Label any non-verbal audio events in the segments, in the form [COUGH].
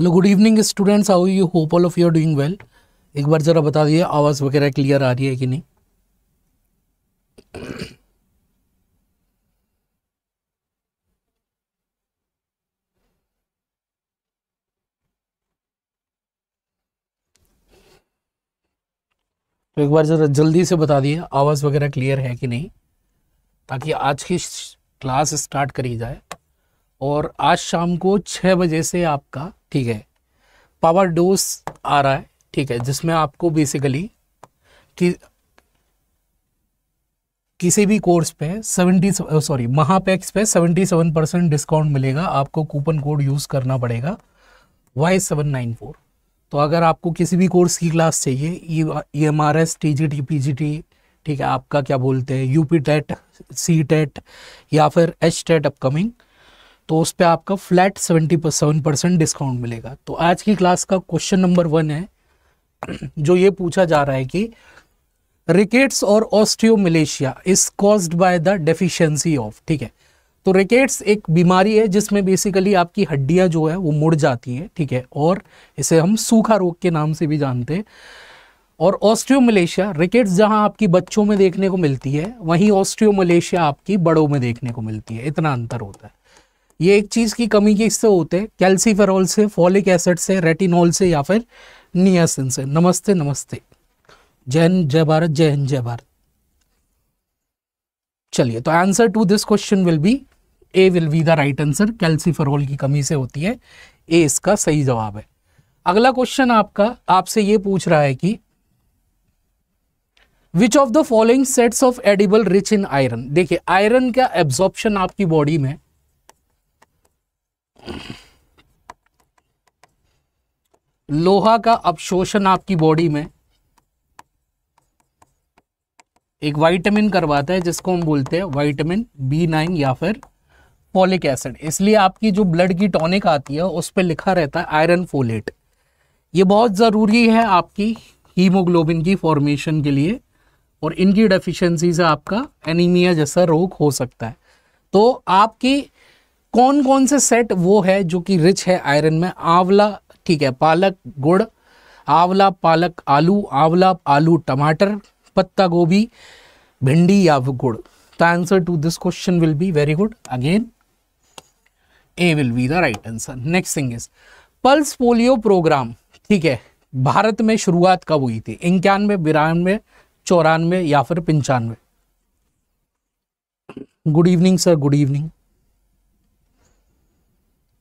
Hello good evening students how you hope all of you are doing well एक बार ज़रा बता दिए आवाज़ वगैरह क्लियर आ रही है कि नहीं तो एक बार ज़रा जल्दी से बता दिए आवाज़ वगैरह क्लियर है कि नहीं ताकि आज की क्लास स्टार्ट करी जाए और आज शाम को छः बजे से आपका ठीक है पावर डोज आ रहा है ठीक है जिसमें आपको बेसिकली कि किसी भी कोर्स पे सेवेंटी सॉरी महापैक्स पे सेवेंटी सेवन परसेंट डिस्काउंट मिलेगा आपको कूपन कोड यूज़ करना पड़ेगा वाई सेवन नाइन फोर तो अगर आपको किसी भी कोर्स की क्लास चाहिए E M R S T P G T ठीक है आपका क्या बोलते हैं यूपी टेट सी टेट या फिर एच टेट अपकमिंग तो उस पर आपका flat seventy seven percent discount मिलेगा तो आज की क्लास का क्वेश्चन नंबर वन है [CLEARS THROAT] जो ये पूछा जा रहा है कि रिकेट्स और osteomalacia is caused by the deficiency of ठीक है तो रिकेट्स एक बीमारी है जिसमें बेसिकली आपकी हड्डियां जो है वो मुड़ जाती है ठीक है और इसे हम सूखा रोग के नाम से भी जानते हैं और ऑस्ट्रियोमलेशिया रिकेट्स जहां आपकी बच्चों में देखने को मिलती है वहीं ऑस्ट्रियोमलेशिया आपकी बड़ों में देखने को मिलती है इतना अंतर होता है ये एक चीज़ की कमी किससे होते हैं कैल्सीफेरॉल से फॉलिक एसिड से रेटिनॉल से या फिर नियासिन से नमस्ते नमस्ते जय हिंद जय भारत जय हिंद जय भारत चलिए तो answer to this question will be A will be the right answer calciferol की कमी से होती है ए इसका सही जवाब है अगला क्वेश्चन आपका आपसे ये पूछ रहा है कि which of the following sets of edible rich in iron देखिए आयरन का एब्जॉर्प्शन आपकी बॉडी में लोहा का अवशोषण आपकी बॉडी में एक वाइटामिन करवाता है जिसको हम बोलते हैं वाइटामिन बी नाइन या फिर फोलिक एसिड इसलिए आपकी जो ब्लड की टॉनिक आती है उस पर लिखा रहता है आयरन फोलेट ये बहुत ज़रूरी है आपकी हीमोग्लोबिन की फॉर्मेशन के लिए और इनकी डेफिशिएंसी से आपका एनीमिया जैसा रोग हो सकता है तो आपकी कौन कौन से सेट वो है जो कि रिच है आयरन में आंवला ठीक है पालक गुड़ आंवला पालक आलू आंवला आलू टमाटर पत्ता गोभी भिंडी या गुड़ the answer to this question will be very good again A will be the right answer next thing is pulse polio programme ठीक है भारत में शुरुआत कब हुई थी इक्यानवे बिरानवे चौरानवे या फिर पंचानवे good evening sir good evening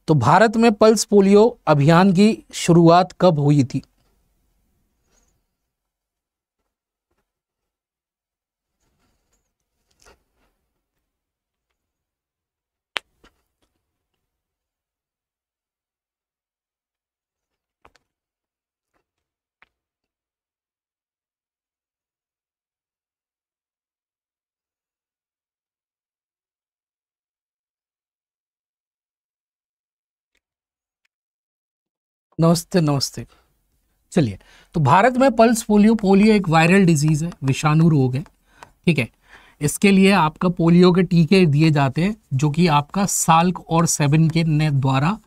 तो भारत में पल्स पोलियो अभियान की शुरुआत कब हुई थी नमस्ते नमस्ते चलिए तो भारत में पल्स पोलियो पोलियो एक वायरल डिजीज़ है विषाणु रोग है ठीक है इसके लिए आपका पोलियो के टीके दिए जाते हैं जो कि आपका साल्क और सेवन के ने द्वारा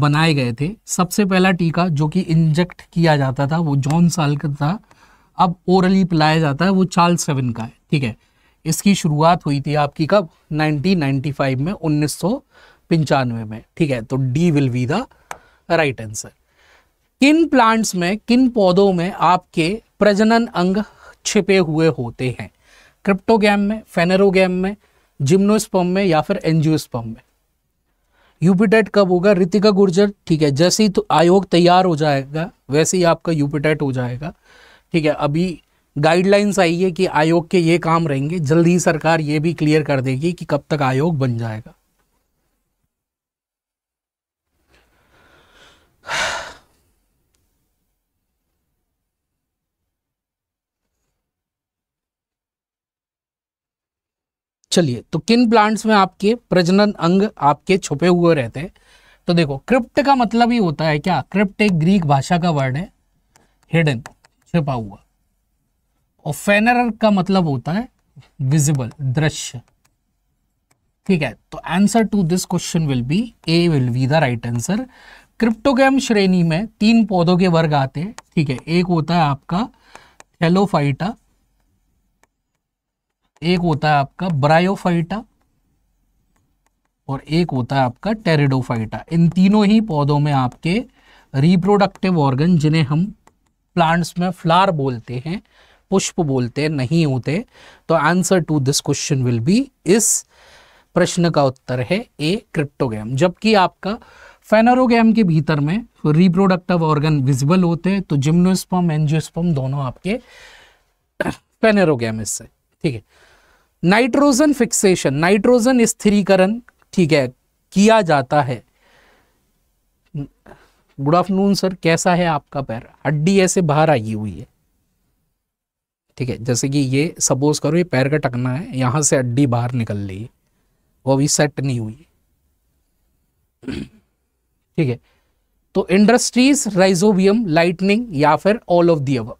बनाए गए थे सबसे पहला टीका जो कि इंजेक्ट किया जाता था वो जॉन साल का था अब ओरली पिलाया जाता है वो चार्ल सेवन का है ठीक है इसकी शुरुआत हुई थी आपकी कब 1995 में उन्नीस में ठीक है तो D will be the right answer किन प्लांट्स में किन पौधों में आपके प्रजनन अंग छिपे हुए होते हैं क्रिप्टोगैम में फेनेरोगैम में जिम्नोस्पम में या फिर एंजियोस्पम में यूपीटेट कब होगा ऋतिका गुर्जर ठीक है जैसे ही तो आयोग तैयार हो जाएगा वैसे ही आपका यूपीटेट हो जाएगा ठीक है अभी गाइडलाइंस आई है कि आयोग के ये काम रहेंगे जल्दी ही सरकार ये भी क्लियर कर देगी कि कब तक आयोग बन जाएगा चलिए तो किन प्लांट्स में आपके प्रजनन अंग आपके छुपे हुए रहते हैं तो देखो क्रिप्ट का मतलब ही होता है क्या क्रिप्ट एक ग्रीक भाषा का वर्ड है हिडन छिपा हुआ और फेनर का मतलब होता है विजिबल दृश्य ठीक है तो answer to this question will be A will be the right answer cryptogam श्रेणी में तीन पौधों के वर्ग आते हैं ठीक है एक होता है आपका हेलोफाइटा एक होता है आपका ब्रायोफाइटा और एक होता है आपका टेरिडोफाइटा इन तीनों ही पौधों में आपके रिप्रोडक्टिव ऑर्गन जिन्हें हम प्लांट्स में फ्लार बोलते हैं पुष्प बोलते हैं नहीं होते तो answer to this question will be इस प्रश्न का उत्तर है ए क्रिप्टोगैम जबकि आपका फेनरोगैम के भीतर में रिप्रोडक्टिव ऑर्गन विजिबल होते हैं तो जिम्नोस्पम एंजियोस्पम दोनों आपके फेनरोगैम इससे ठीक है नाइट्रोजन फिक्सेशन नाइट्रोजन स्थिरीकरण ठीक है किया जाता है गुड आफ्टरनून सर कैसा है आपका पैर हड्डी ऐसे बाहर आई हुई है ठीक है जैसे कि ये सपोज करो ये पैर का टकना है यहां से हड्डी बाहर निकल रही है वो अभी सेट नहीं हुई ठीक है तो इंडस्ट्रीज राइजोबियम लाइटनिंग या फिर ऑल ऑफ दी अब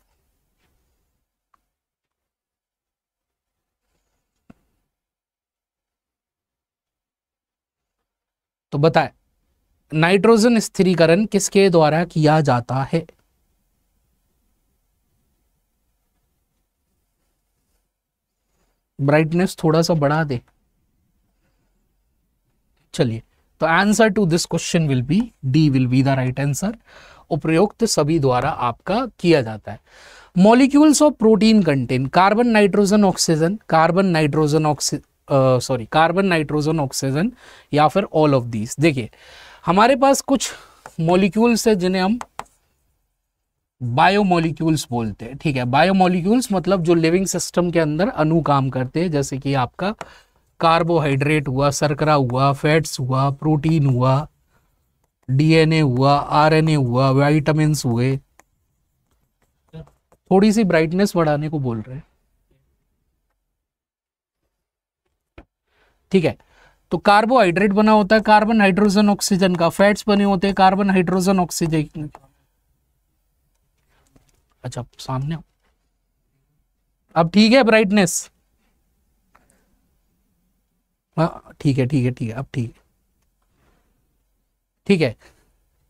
तो बताए नाइट्रोजन स्थिरीकरण किसके द्वारा किया जाता है ब्राइटनेस थोड़ा सा बढ़ा दे चलिए तो answer to this question will be D will be the right answer उपयुक्त सभी द्वारा आपका किया जाता है molecules of protein contain carbon nitrogen oxygen carbon nitrogen oxy sorry carbon nitrogen oxygen या फिर ऑल ऑफ दीज देखिए हमारे पास कुछ मॉलिक्यूल्स है जिन्हें हम बायो मॉलिक्यूल्स बोलते हैं ठीक है बायो मॉलिक्यूल्स मतलब जो लिविंग सिस्टम के अंदर अनु काम करते हैं जैसे कि आपका कार्बोहाइड्रेट हुआ सरकरा हुआ फैट्स हुआ प्रोटीन हुआ डीएनए हुआ आरएनए हुआ वाइटामिन हुए थोड़ी सी ब्राइटनेस बढ़ाने को बोल रहे ठीक है तो कार्बोहाइड्रेट बना होता है कार्बन हाइड्रोजन ऑक्सीजन का फैट्स बने होते हैं कार्बन हाइड्रोजन ऑक्सीजन अच्छा सामने अब ठीक है ब्राइटनेस हाँ ठीक है ठीक है ठीक है अब ठीक है ठीक है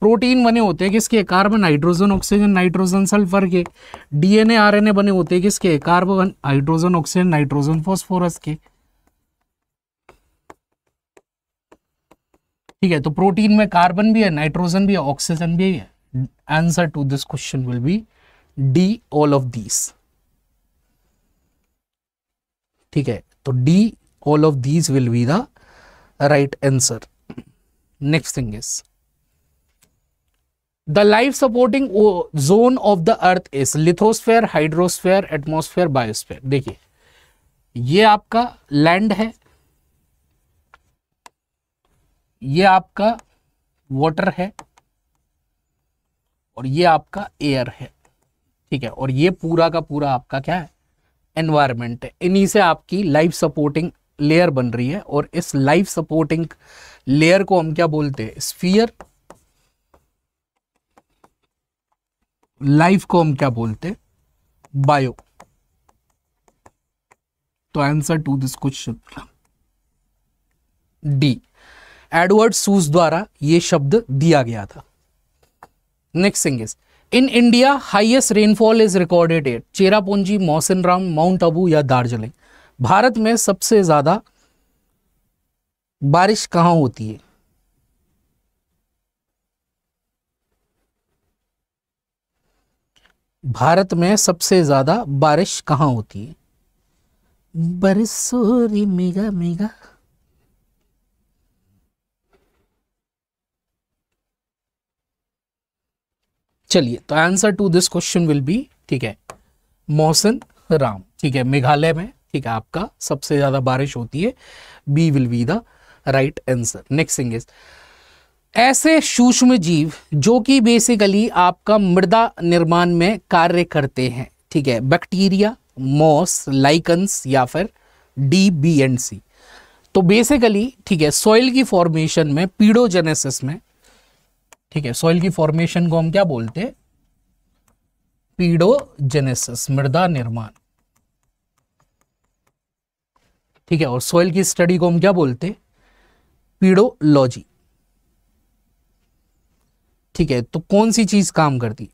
प्रोटीन बने होते हैं किसके carbon hydrogen oxygen nitrogen sulphur के डीएनए आरएनए बने होते हैं किसके carbon hydrogen oxygen nitrogen phosphorus के ठीक है तो प्रोटीन में कार्बन भी है नाइट्रोजन भी है ऑक्सीजन भी है answer to this question will be D all of these ठीक है तो D all of these will be the right answer next thing is the life supporting zone of the earth is lithosphere hydrosphere atmosphere biosphere dekhiye ye aapka land hai ये आपका water है और ये आपका air है ठीक है और ये पूरा का पूरा आपका क्या है एनवायरमेंट है इन्हीं से आपकी लाइफ सपोर्टिंग लेयर बन रही है और इस लाइफ सपोर्टिंग लेयर को हम क्या बोलते हैं स्फीयर लाइफ को हम क्या बोलते हैं बायो तो answer to this question D Edward Suess द्वारा यह शब्द दिया गया था next thing is in India highest rainfall is recorded at Cherrapunji Mawsynram Mount Abu या दार्जिलिंग भारत में सबसे ज़्यादा बारिश कहां होती है भारत में सबसे ज़्यादा बारिश कहां होती है बरसोरी मेगा मेगा चलिए तो answer to this question will be ठीक है मोहसिन राम ठीक है मेघालय में ठीक है आपका सबसे ज़्यादा बारिश होती है B will be the right answer next thing is ऐसे सूक्ष्म जीव जो कि बेसिकली आपका मृदा निर्माण में कार्य करते हैं ठीक है बैक्टीरिया मॉस लाइकन्स या फिर डी बी एंड सी तो बेसिकली ठीक है सॉइल की फॉर्मेशन में पीडोजेनेसिस में ठीक है सॉइल की फॉर्मेशन को हम क्या बोलते हैं पीडोजेनेसिस मृदा निर्माण ठीक है और सोयल की स्टडी को हम क्या बोलते हैं पीडोलॉजी ठीक है तो कौन सी चीज काम करती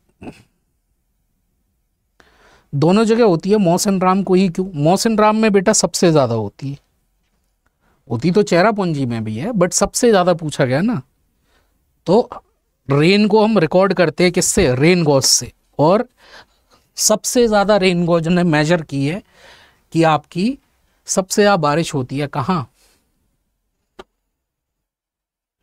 दोनों जगह होती है मौसन राम को ही क्यों मौसन राम में बेटा सबसे ज्यादा होती है होती तो चेहरा पूंजी में भी है बट सबसे ज्यादा पूछा गया ना तो रेन को हम रिकॉर्ड करते हैं किससे रेन गॉज से और सबसे ज़्यादा रेन गॉज ने मेजर की है कि आपकी सबसे ज़्यादा बारिश होती है कहां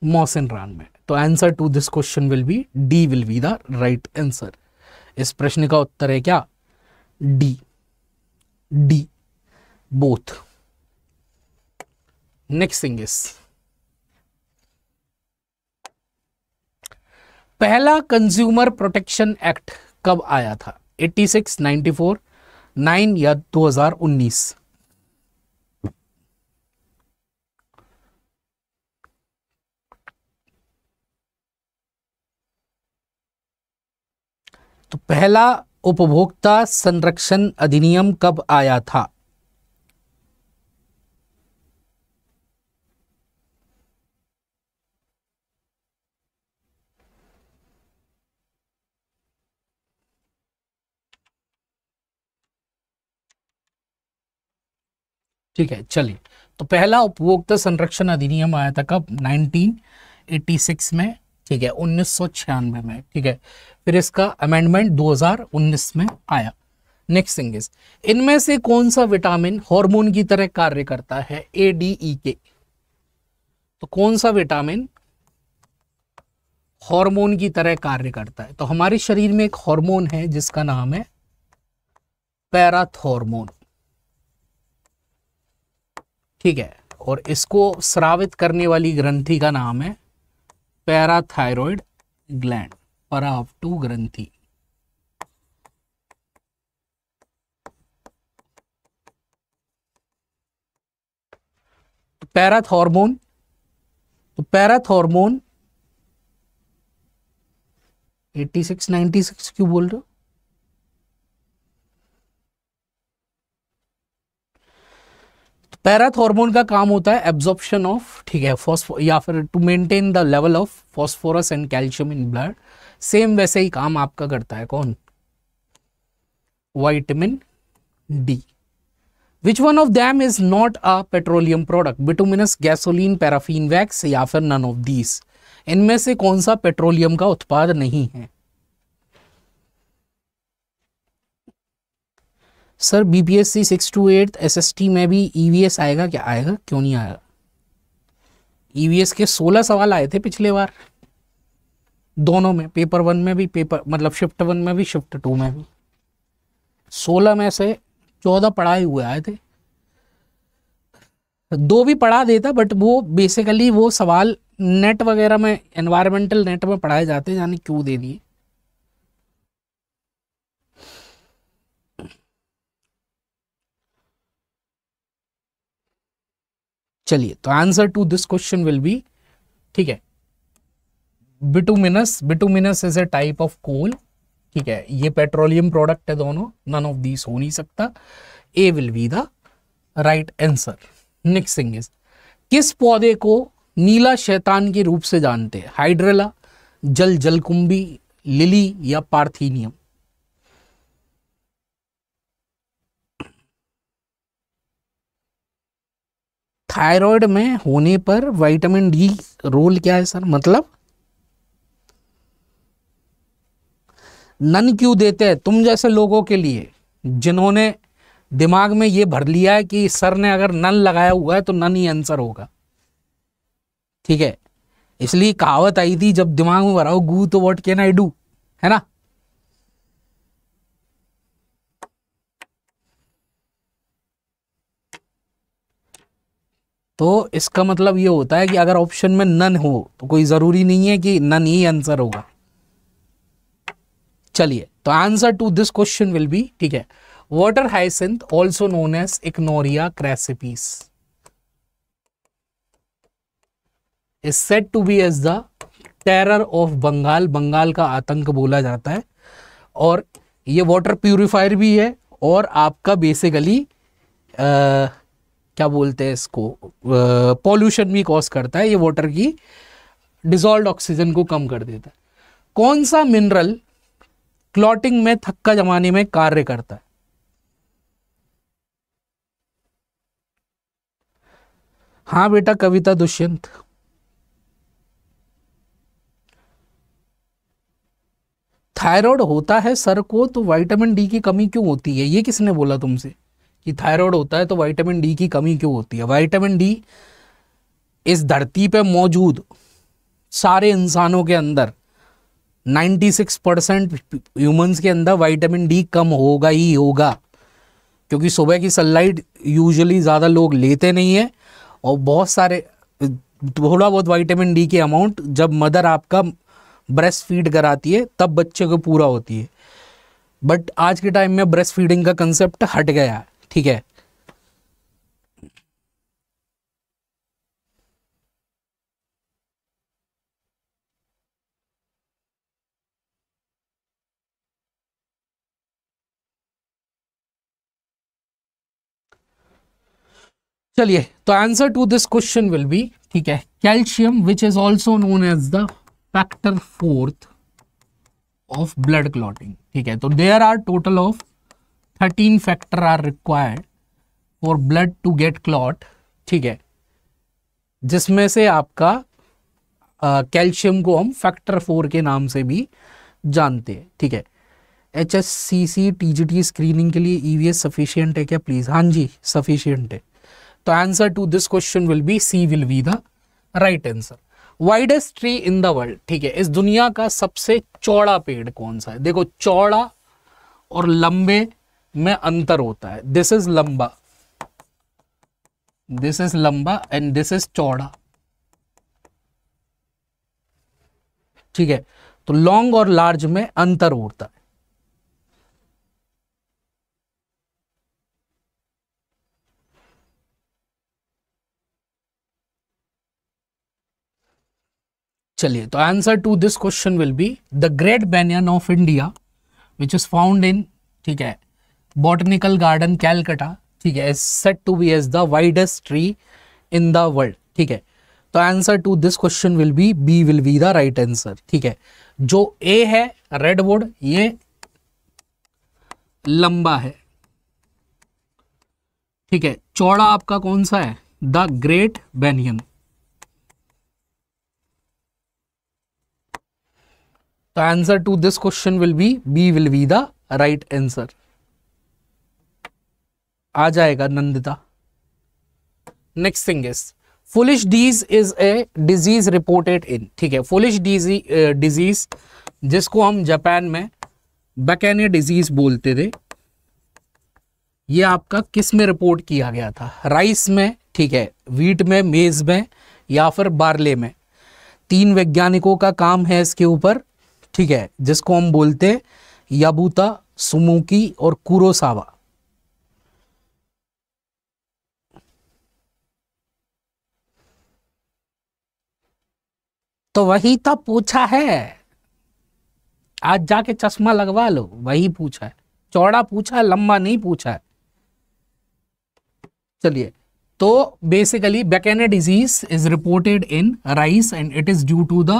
मोहसिन रान में तो answer to this question will be D will be the right answer इस प्रश्न का उत्तर है क्या D D both next thing is पहला कंज्यूमर प्रोटेक्शन एक्ट कब आया था 86, 94, 9 या तो पहला उपभोक्ता संरक्षण अधिनियम कब आया था ठीक है चलिए तो पहला उपभोक्ता संरक्षण अधिनियम आया था कब 1986 में ठीक है उन्नीस में ठीक है फिर इसका अमेंडमेंट 2019 में आया नेक्स्ट थिंग इज इनमें से कौन सा विटामिन हार्मोन की तरह कार्य करता है ए डी ई के तो कौन सा विटामिन हार्मोन की तरह कार्य करता है तो हमारे शरीर में एक हार्मोन है जिसका नाम है पैराथॉर्मोन ठीक है और इसको श्रावित करने वाली ग्रंथि का नाम है पैराथायरॉयड ग्लैंड पराहपटू ग्रंथि तो हार्मोन तो सिक्स हार्मोन सिक्स क्यों बोल रहे हो पैराथॉर्मोन का काम होता है एब्जॉर्प्शन ऑफ ठीक है फॉस्फो या फिर to maintain the level of phosphorus and calcium in blood same वैसे ही काम आपका करता है कौन vitamin D which one of them is not a petroleum product bituminous gasoline paraffin wax या फिर नन ऑफ दीस इनमें से कौन सा पेट्रोलियम का उत्पाद नहीं है sir B P S C six two eight S S T में भी ई वी एस आएगा क्या आएगा क्यों नहीं आएगा ई वी एस के सोलह सवाल आए थे पिछले बार दोनों में पेपर वन में भी पेपर मतलब शिफ्ट वन में भी शिफ्ट टू में भी सोलह में से चौदह पढ़ाए हुए आए थे दो भी पढ़ा देता बट वो बेसिकली वो सवाल नेट वगैरह में एनवायरमेंटल नेट में पढ़ाए जाते हैं यानी क्यों दे दिए चलिए तो answer to this question will be ठीक है bituminous bituminous is a type of coal ठीक है ये पेट्रोलियम प्रोडक्ट है दोनों नन ऑफ दीस हो नहीं सकता A will be the right answer next thing is किस पौधे को नीला शैतान के रूप से जानते हैं हाइड्रेला जल जलकुंभी लिली या पार्थीनियम थायराइड में होने पर विटामिन डी रोल क्या है सर मतलब नन क्यों देते हैं तुम जैसे लोगों के लिए जिन्होंने दिमाग में यह भर लिया है कि सर ने अगर नन लगाया हुआ है तो नन ही आंसर होगा ठीक है इसलिए कहावत आई थी जब दिमाग में भरा हो गू तो वॉट कैन आई डू है ना तो इसका मतलब ये होता है कि अगर ऑप्शन में नन हो तो कोई ज़रूरी नहीं है कि नन ही आंसर होगा चलिए तो answer to this question will be ठीक है water hyacinth also known as इग्नोरिया crassipes is said to be as the terror of Bengal Bengal का आतंक बोला जाता है और ये वाटर प्यूरिफायर भी है और आपका बेसिकली आ, क्या बोलते हैं इसको पॉल्यूशन भी कॉज करता है ये वाटर की डिजॉल्व ऑक्सीजन को कम कर देता है कौन सा मिनरल क्लॉटिंग में थक्का जमाने में कार्य करता है हाँ बेटा कविता दुष्यंत थायराइड होता है सर को तो विटामिन डी की कमी क्यों होती है ये किसने बोला तुमसे कि थायराइड होता है तो वाइटामिन डी की कमी क्यों होती है वाइटामिन डी इस धरती पे मौजूद सारे इंसानों के अंदर 96 परसेंट ह्यूमन्स के अंदर वाइटामिन डी कम होगा ही होगा क्योंकि सुबह की सनलाइट यूजुअली ज़्यादा लोग लेते नहीं है और बहुत सारे थोड़ा बहुत वाइटामिन डी के अमाउंट जब मदर आपका ब्रेस्ट फीड कराती है तब बच्चे को पूरा होती है बट आज के टाइम में ब्रेस्ट फीडिंग का कंसेप्ट हट गया है ठीक है चलिए तो answer to this question will be ठीक है calcium which is also known as the factor fourth of blood clotting ठीक है तो there are total of thirteen factor are required for blood to get clot ठीक है जिसमें से आपका कैल्शियम को हम फैक्टर फोर के नाम से भी जानते हैं ठीक है H S C C T G T screening के लिए ई वी एस सफिशियंट है क्या प्लीज़ हाँ जी सफिशियंट है तो answer to this question will be C will be the right answer widest tree in the world ठीक है इस दुनिया का सबसे चौड़ा पेड़ कौन सा है देखो चौड़ा और लंबे में अंतर होता है दिस इज लंबा दिस इज लंबा एंड दिस इज चौड़ा ठीक है तो लॉन्ग और लार्ज में अंतर होता है चलिए तो answer to this question will be the great banyan of India which is found in ठीक है बॉटनिकल गार्डन कैलकटा ठीक है is said to be as the widest tree in the world ठीक है तो answer to this question will be B will be the right answer ठीक है जो ए है रेडवुड ये लंबा है ठीक है चौड़ा आपका कौन सा है द ग्रेट बेनियन तो answer to this question will be B will be the right answer आ जाएगा Nandita next thing is foolish disease is a disease reported in ठीक है फुलिश डिजीज जिसको हम जापान में बकैनिया डिजीज बोलते थे ये आपका किस में रिपोर्ट किया गया था राइस में ठीक है वीट में मेज में या फिर बार्ले में तीन वैज्ञानिकों का काम है इसके ऊपर ठीक है जिसको हम बोलते याबूता सुमुकी और कुरोसावा तो वही तो पूछा है आज जाके चश्मा लगवा लो वही पूछा है चौड़ा पूछा है लंबा नहीं पूछा है चलिए तो basically bakanae disease is reported in rice and it is due to the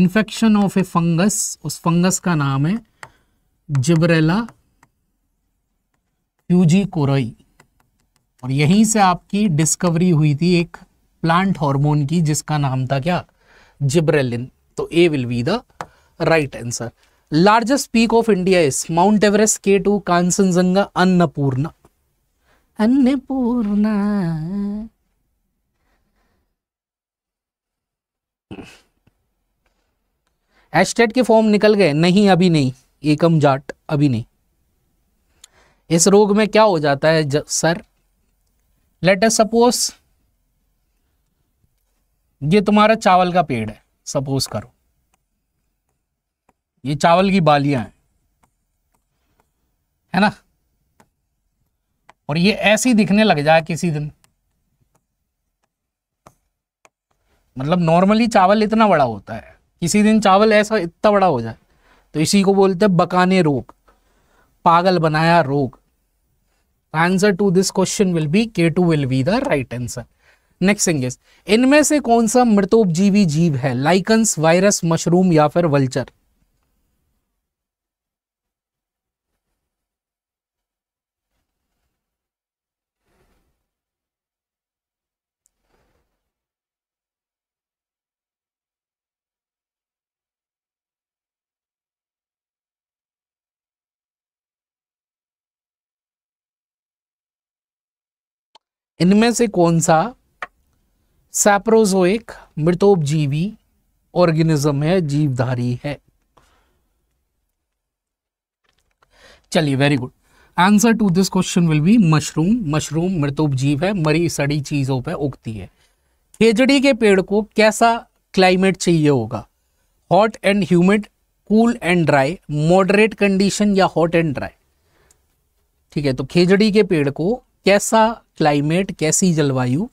infection of a fungus उस फंगस का नाम है जिब्रेला फ्यूजी कोरई और यहीं से आपकी डिस्कवरी हुई थी एक प्लांट हार्मोन की जिसका नाम था क्या जिब्रेलिन तो A will be the right answer largest peak of India is Mount Everest K two Kanchenjunga Annapurna Annapurna estate के फॉर्म निकल गए नहीं अभी नहीं एकम जाट अभी नहीं इस रोग में क्या हो जाता है सर लेट अस सपोज ये तुम्हारा चावल का पेड़ है सपोज करो ये चावल की बालियां हैं है ना और ये ऐसी दिखने लग जाए किसी दिन मतलब नॉर्मली चावल इतना बड़ा होता है किसी दिन चावल ऐसा इतना बड़ा हो जाए तो इसी को बोलते हैं बकाने रोग पागल बनाया रोग answer to this question will be K two will be the right answer next thing इनमें से कौन सा मृतोपजीवी जीव है लाइकन्स वायरस मशरूम या फिर वल्चर इनमें से कौन सा सैप्रोजोइक मृतोपजीवी ऑर्गेनिज्म है जीवधारी है चलिए very good answer to this question will be mushroom mushroom मृतोपजीव है मरी सड़ी चीजों पर उगती है खेजड़ी के पेड़ को कैसा क्लाइमेट चाहिए होगा hot and humid cool and dry moderate condition या हॉट एंड ड्राई ठीक है तो खेजड़ी के पेड़ को कैसा क्लाइमेट कैसी जलवायु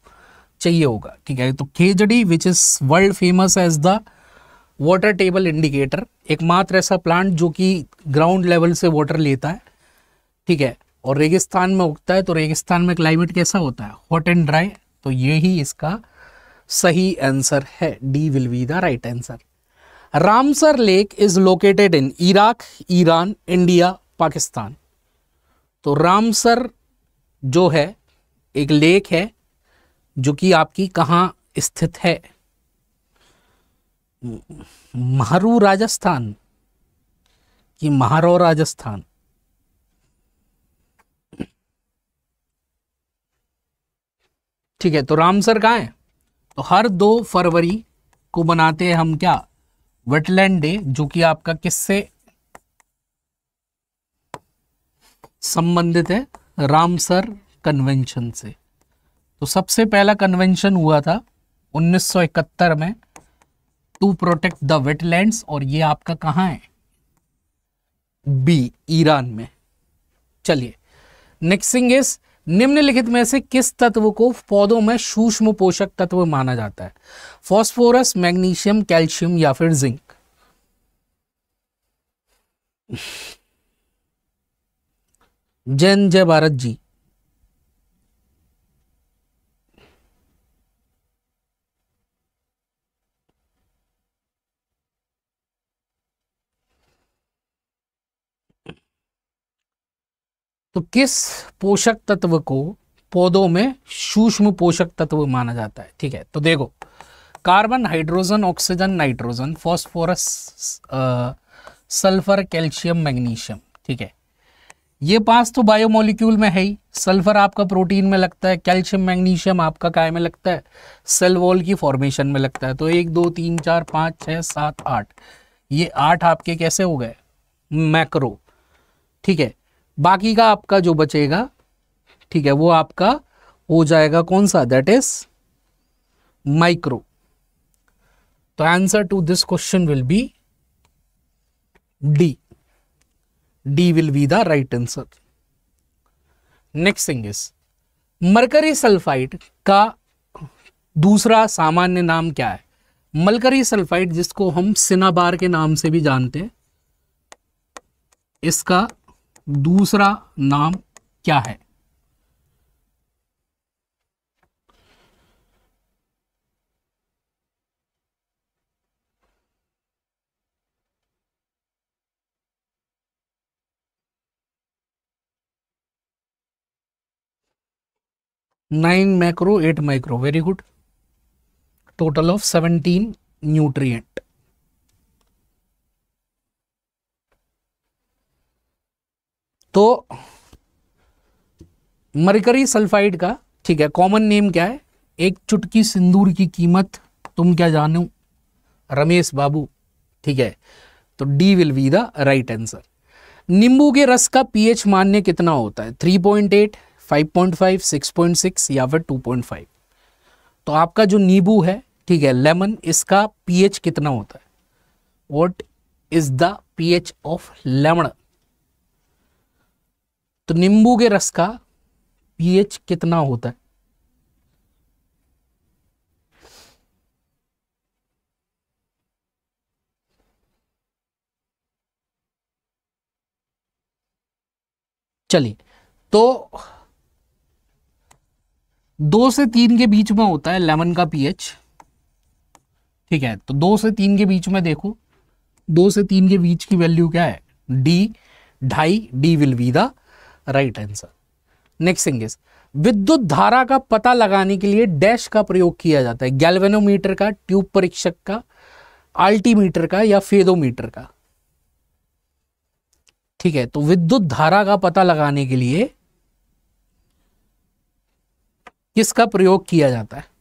चाहिए होगा ठीक है तो khejri which is world famous as the water table indicator एकमात्र ऐसा प्लांट जो कि ग्राउंड लेवल से वाटर लेता है ठीक है और रेगिस्तान में उगता है तो रेगिस्तान में क्लाइमेट कैसा होता है हॉट एंड ड्राई तो यही इसका सही आंसर है D will be the right answer Ramsar lake is located in Iraq Iran India Pakistan तो रामसर जो है एक लेक है जो कि आपकी कहाँ स्थित है महारू राजस्थान कि महारो राजस्थान ठीक है तो रामसर कहा है तो हर दो फरवरी को मनाते हैं हम क्या वेटलैंड डे जो कि आपका किससे संबंधित है रामसर कन्वेंशन से तो सबसे पहला कन्वेंशन हुआ था 1971 में टू प्रोटेक्ट द वेटलैंड्स और ये आपका कहां है बी ईरान में चलिए नेक्स्ट थिंग इज निम्नलिखित में से किस तत्व को पौधों में सूक्ष्म पोषक तत्व माना जाता है फॉस्फोरस मैग्नीशियम कैल्शियम या फिर जिंक जैन जय भारत जी तो किस पोषक तत्व को पौधों में सूक्ष्म पोषक तत्व माना जाता है ठीक है तो देखो carbon hydrogen oxygen nitrogen phosphorus sulphur calcium magnesium ठीक है ये पांच तो बायोमोलिक्यूल में है ही सल्फर आपका प्रोटीन में लगता है कैल्शियम मैग्नीशियम आपका काय में लगता है सेल वॉल की फॉर्मेशन में लगता है तो एक दो तीन चार पाँच छः सात आठ ये आठ आपके कैसे हो गए मैक्रो ठीक है बाकी का आपका जो बचेगा ठीक है वो आपका हो जाएगा कौन सा दैट इज माइक्रो तो answer to this question will be D D will be the right answer next thing is mercury sulphide का दूसरा सामान्य नाम क्या है मलकरी सल्फाइड जिसको हम सिनाबार के नाम से भी जानते हैं इसका दूसरा नाम क्या है nine micro eight micro very good total of seventeen nutrient तो मरकरी सल्फाइड का ठीक है कॉमन नेम क्या है एक चुटकी सिंदूर की कीमत तुम क्या जानो रमेश बाबू ठीक है तो D will be the right answer नींबू के रस का पीएच मान्य कितना होता है 3.8, 5.5, 6.6 या फिर 2.5 तो आपका जो नींबू है ठीक है लेमन इसका पीएच कितना होता है what is the pH of lemon तो नींबू के रस का पीएच कितना होता है चलिए तो दो से तीन के बीच में होता है लेमन का पीएच ठीक है तो दो से तीन के बीच में देखो दो से तीन के बीच की वैल्यू क्या है डी ढाई D will be the right answer next thing is विद्युत धारा का पता लगाने के लिए डैश का प्रयोग किया जाता है गैल्वेनोमीटर का ट्यूब परीक्षक का अल्टीमीटर का या फेदोमीटर का ठीक है तो विद्युत धारा का पता लगाने के लिए किसका प्रयोग किया जाता है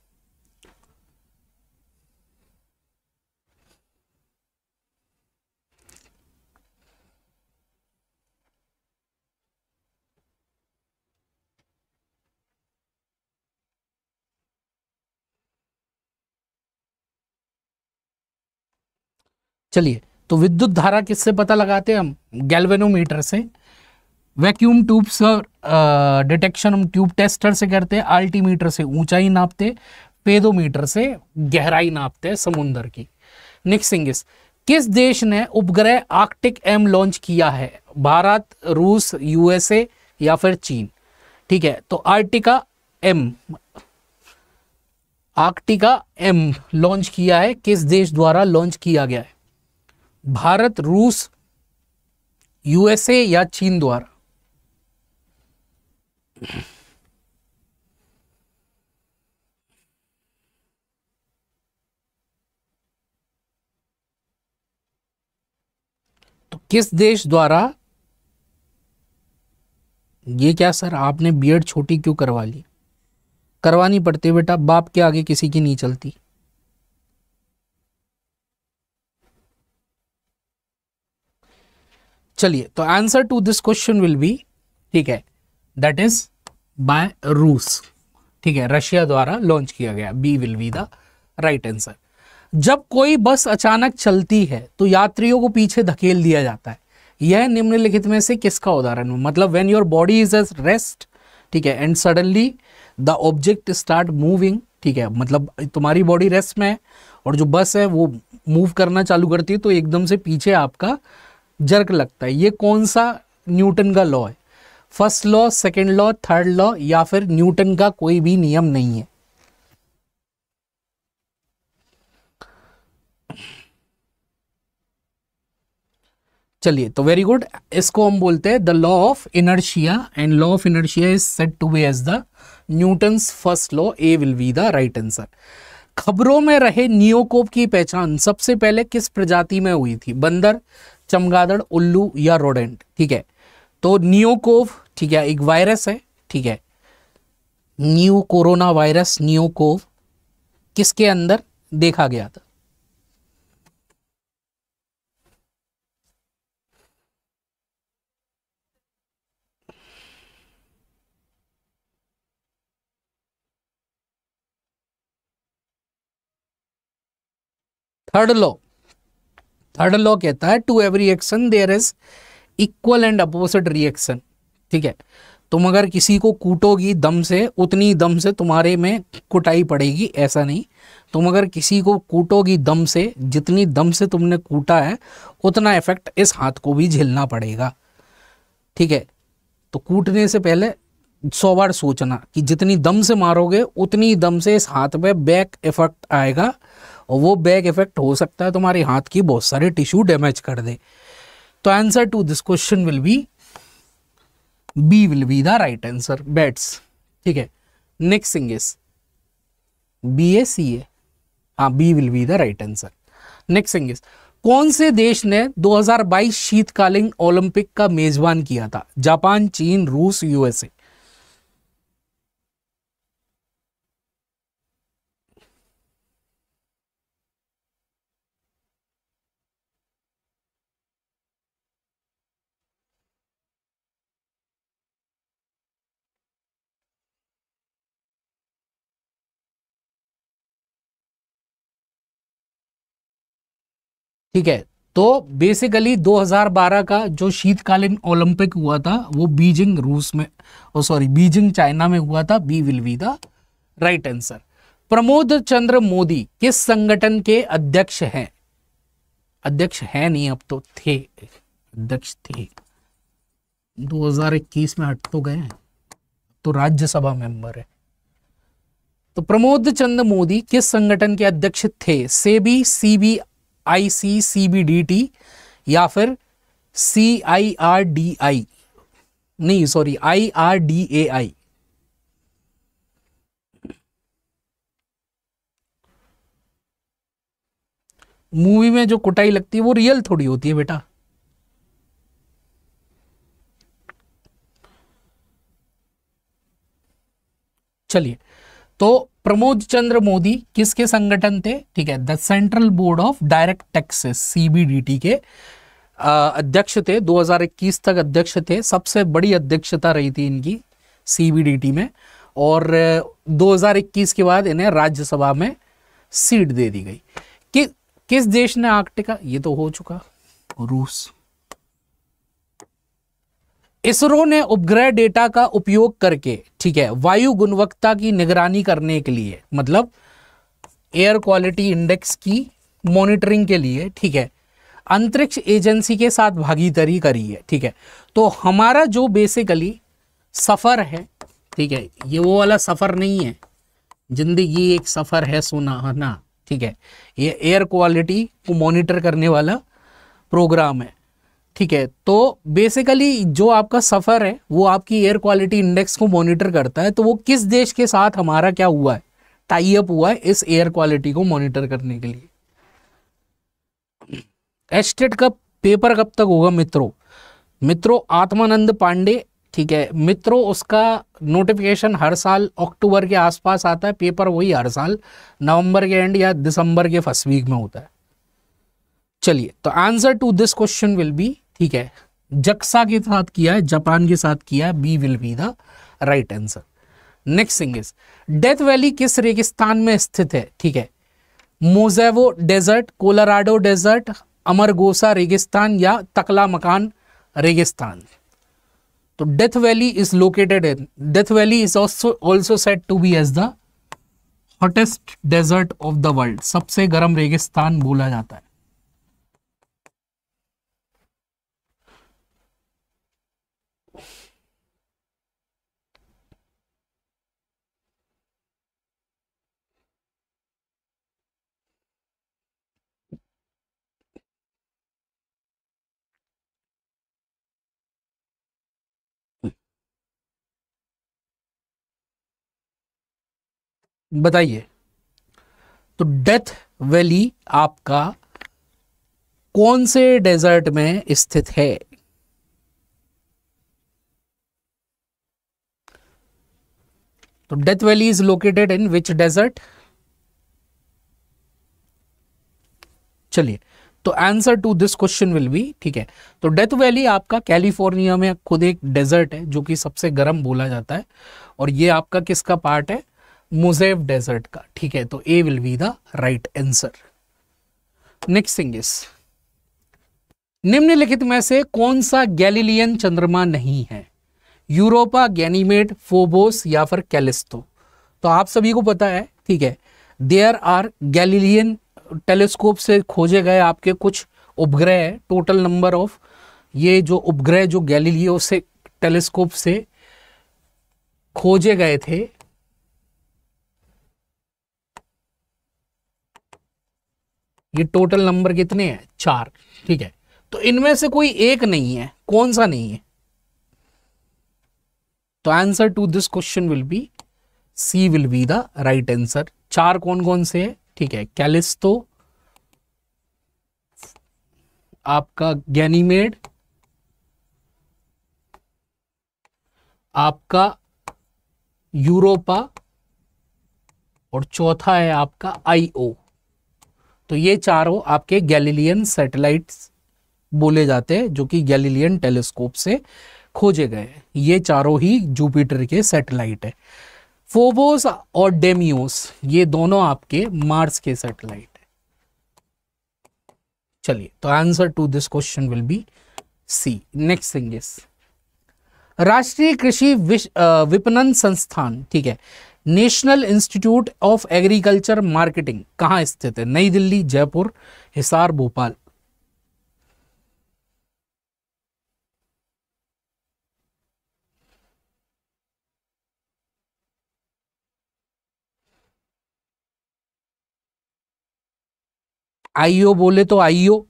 चलिए तो विद्युत धारा किससे पता लगाते हैं हम गैल्वेनोमीटर से वैक्यूम ट्यूब डिटेक्शन हम ट्यूब टेस्टर से करते हैं अल्टीमीटर से ऊंचाई नापते पेदोमीटर से गहराई नापते हैं की निक्सिंगिस किस देश ने उपग्रह आर्कटिक एम लॉन्च किया है भारत रूस यूएसए या फिर चीन ठीक है तो Arktika M Arktika M launch किया है किस देश द्वारा लॉन्च किया गया है भारत रूस यूएसए या चीन द्वारा तो किस देश द्वारा ये क्या सर आपने बीएड छोटी क्यों करवा ली करवानी पड़ती बेटा बाप के आगे किसी की नहीं चलती चलिए तो answer to this question will be ठीक है दैट इज बाय रूस ठीक है रशिया द्वारा लॉन्च किया गया B will be the right answer जब कोई बस अचानक चलती है तो यात्रियों को पीछे धकेल दिया जाता है यह निम्नलिखित में से किसका उदाहरण हो मतलब when your body is as rest ठीक है and suddenly the object start moving ठीक है मतलब तुम्हारी बॉडी रेस्ट में है और जो बस है वो मूव करना चालू करती है तो एकदम से पीछे आपका जर्क लगता है ये कौन सा न्यूटन का लॉ है first law second law third law या फिर न्यूटन का कोई भी नियम नहीं है चलिए तो वेरी गुड इसको हम बोलते हैं the law of inertia and law of inertia is said to be as the Newton first law A will be the right answer खबरों में रहे नियोकोप की पहचान सबसे पहले किस प्रजाति में हुई थी बंदर चमगादड़ उल्लू या रोडेंट ठीक है तो न्यूकोव ठीक है एक वायरस है ठीक है न्यू कोरोना वायरस न्यूकोव किसके अंदर देखा गया था थर्ड लॉ थर्ड लॉ कहता है to every action there is equal and opposite reaction ठीक है तुम अगर किसी को कूटोगी दम से उतनी दम से तुम्हारे में कुटाई पड़ेगी ऐसा नहीं तुम अगर किसी को कूटोगी दम से जितनी दम से तुमने कूटा है उतना इफेक्ट इस हाथ को भी झेलना पड़ेगा ठीक है तो कूटने से पहले सौ बार सोचना कि जितनी दम से मारोगे उतनी दम से इस हाथ में बैक इफेक्ट आएगा और वो बैक इफेक्ट हो सकता है तुम्हारे हाथ की बहुत सारे टिश्यू डैमेज कर दे तो answer to this question will be B will be the right answer bats ठीक है next thing is B A C A हाँ B will be the right answer next thing is कौन से देश ने 2022 शीतकालीन ओलंपिक का मेजबान किया था जापान चीन रूस यूएसए ठीक है तो बेसिकली 2012 का जो शीतकालीन ओलंपिक हुआ था वो बीजिंग रूस में सॉरी बीजिंग चाइना में हुआ था B will be the right answer Pramod Chandra Modi किस संगठन के अध्यक्ष हैं अध्यक्ष हैं नहीं अब तो थे अध्यक्ष थे 2021 में हट तो गए हैं तो राज्यसभा मेंबर है तो प्रमोद चंद्र मोदी किस संगठन के अध्यक्ष थे SEBI CB I D T या फिर C I R D I नहीं sorry I R D A I movie में जो कुटाई लगती है वो रियल थोड़ी होती है बेटा चलिए तो प्रमोद चंद्र मोदी किसके संगठन थे ठीक है the central board of direct taxes CBDT के अध्यक्ष थे 2021 तक अध्यक्ष थे सबसे बड़ी अध्यक्षता रही थी इनकी सीबीडीटी में और 2021 के बाद इन्हें राज्यसभा में सीट दे दी गई कि किस देश ने आर्कटिका ये तो हो चुका रूस इसरो ने उपग्रह डेटा का उपयोग करके ठीक है वायु गुणवत्ता की निगरानी करने के लिए मतलब एयर क्वालिटी इंडेक्स की मॉनिटरिंग के लिए ठीक है अंतरिक्ष एजेंसी के साथ भागीदारी करी है ठीक है तो हमारा जो बेसिकली सफ़र है ठीक है ये वो वाला सफ़र नहीं है जिंदगी एक सफ़र है सुना ना ठीक है ये एयर क्वालिटी को मॉनिटर करने वाला प्रोग्राम है ठीक है तो बेसिकली जो आपका सफ़र है वो आपकी एयर क्वालिटी इंडेक्स को मॉनिटर करता है तो वो किस देश के साथ हमारा क्या हुआ है टाइप हुआ है इस एयर क्वालिटी को मॉनिटर करने के लिए एस्टेट का पेपर कब तक होगा मित्रों मित्रों आत्मानंद पांडे ठीक है मित्रों उसका नोटिफिकेशन हर साल अक्टूबर के आसपास आता है पेपर वही हर साल नवंबर के एंड या दिसंबर के फर्स्ट वीक में होता है चलिए तो answer to this question will be ठीक है जक्सा के साथ किया है जापान के साथ किया है B will be the right answer next thing is Death Valley किस रेगिस्तान में स्थित है ठीक है Mojave desert Colorado desert Amargosa रेगिस्तान या तकला मकान रेगिस्तान तो Death Valley is located in Death Valley is also also said to be as the hottest desert of the world सबसे गर्म रेगिस्तान बोला जाता है बताइए तो डेथ वैली आपका कौन से डेजर्ट में स्थित है तो Death Valley is located in which desert चलिए तो answer to this question will be ठीक है तो डेथ वैली आपका कैलिफोर्निया में खुद एक डेजर्ट है जो कि सबसे गर्म बोला जाता है और ये आपका किसका पार्ट है मुजेब डेजर्ट का ठीक है तो A will be the right answer next thing is निम्नलिखित में से कौन सा गैलीलियन चंद्रमा नहीं है यूरोपा गैनीमेड फोबोस या फिर कैलिस्टो तो आप सभी को पता है ठीक है देयर आर गैलीलियन टेलीस्कोप से खोजे गए आपके कुछ उपग्रह टोटल नंबर ऑफ ये जो उपग्रह जो गैलीलियो से टेलीस्कोप से खोजे गए थे ये टोटल नंबर कितने हैं चार ठीक है तो इनमें से कोई एक नहीं है कौन सा नहीं है तो answer to this question will be C will be the right answer चार कौन कौन से है ठीक है कैलिस्टो आपका गैनीमेड आपका यूरोपा और चौथा है आपका आईओ तो ये चारों आपके गैलीलियन सैटेलाइट्स बोले जाते हैं जो कि गैलीलियन टेलीस्कोप से खोजे गए ये चारों ही जुपिटर के सैटेलाइट है फोबोस और डेमियोस ये दोनों आपके मार्स के सैटेलाइट है चलिए तो answer to this question will be C next thing is राष्ट्रीय कृषि विपणन संस्थान ठीक है National Institute of Agriculture Marketing कहां स्थित है नई दिल्ली जयपुर हिसार भोपाल आईओ बोले तो आईओ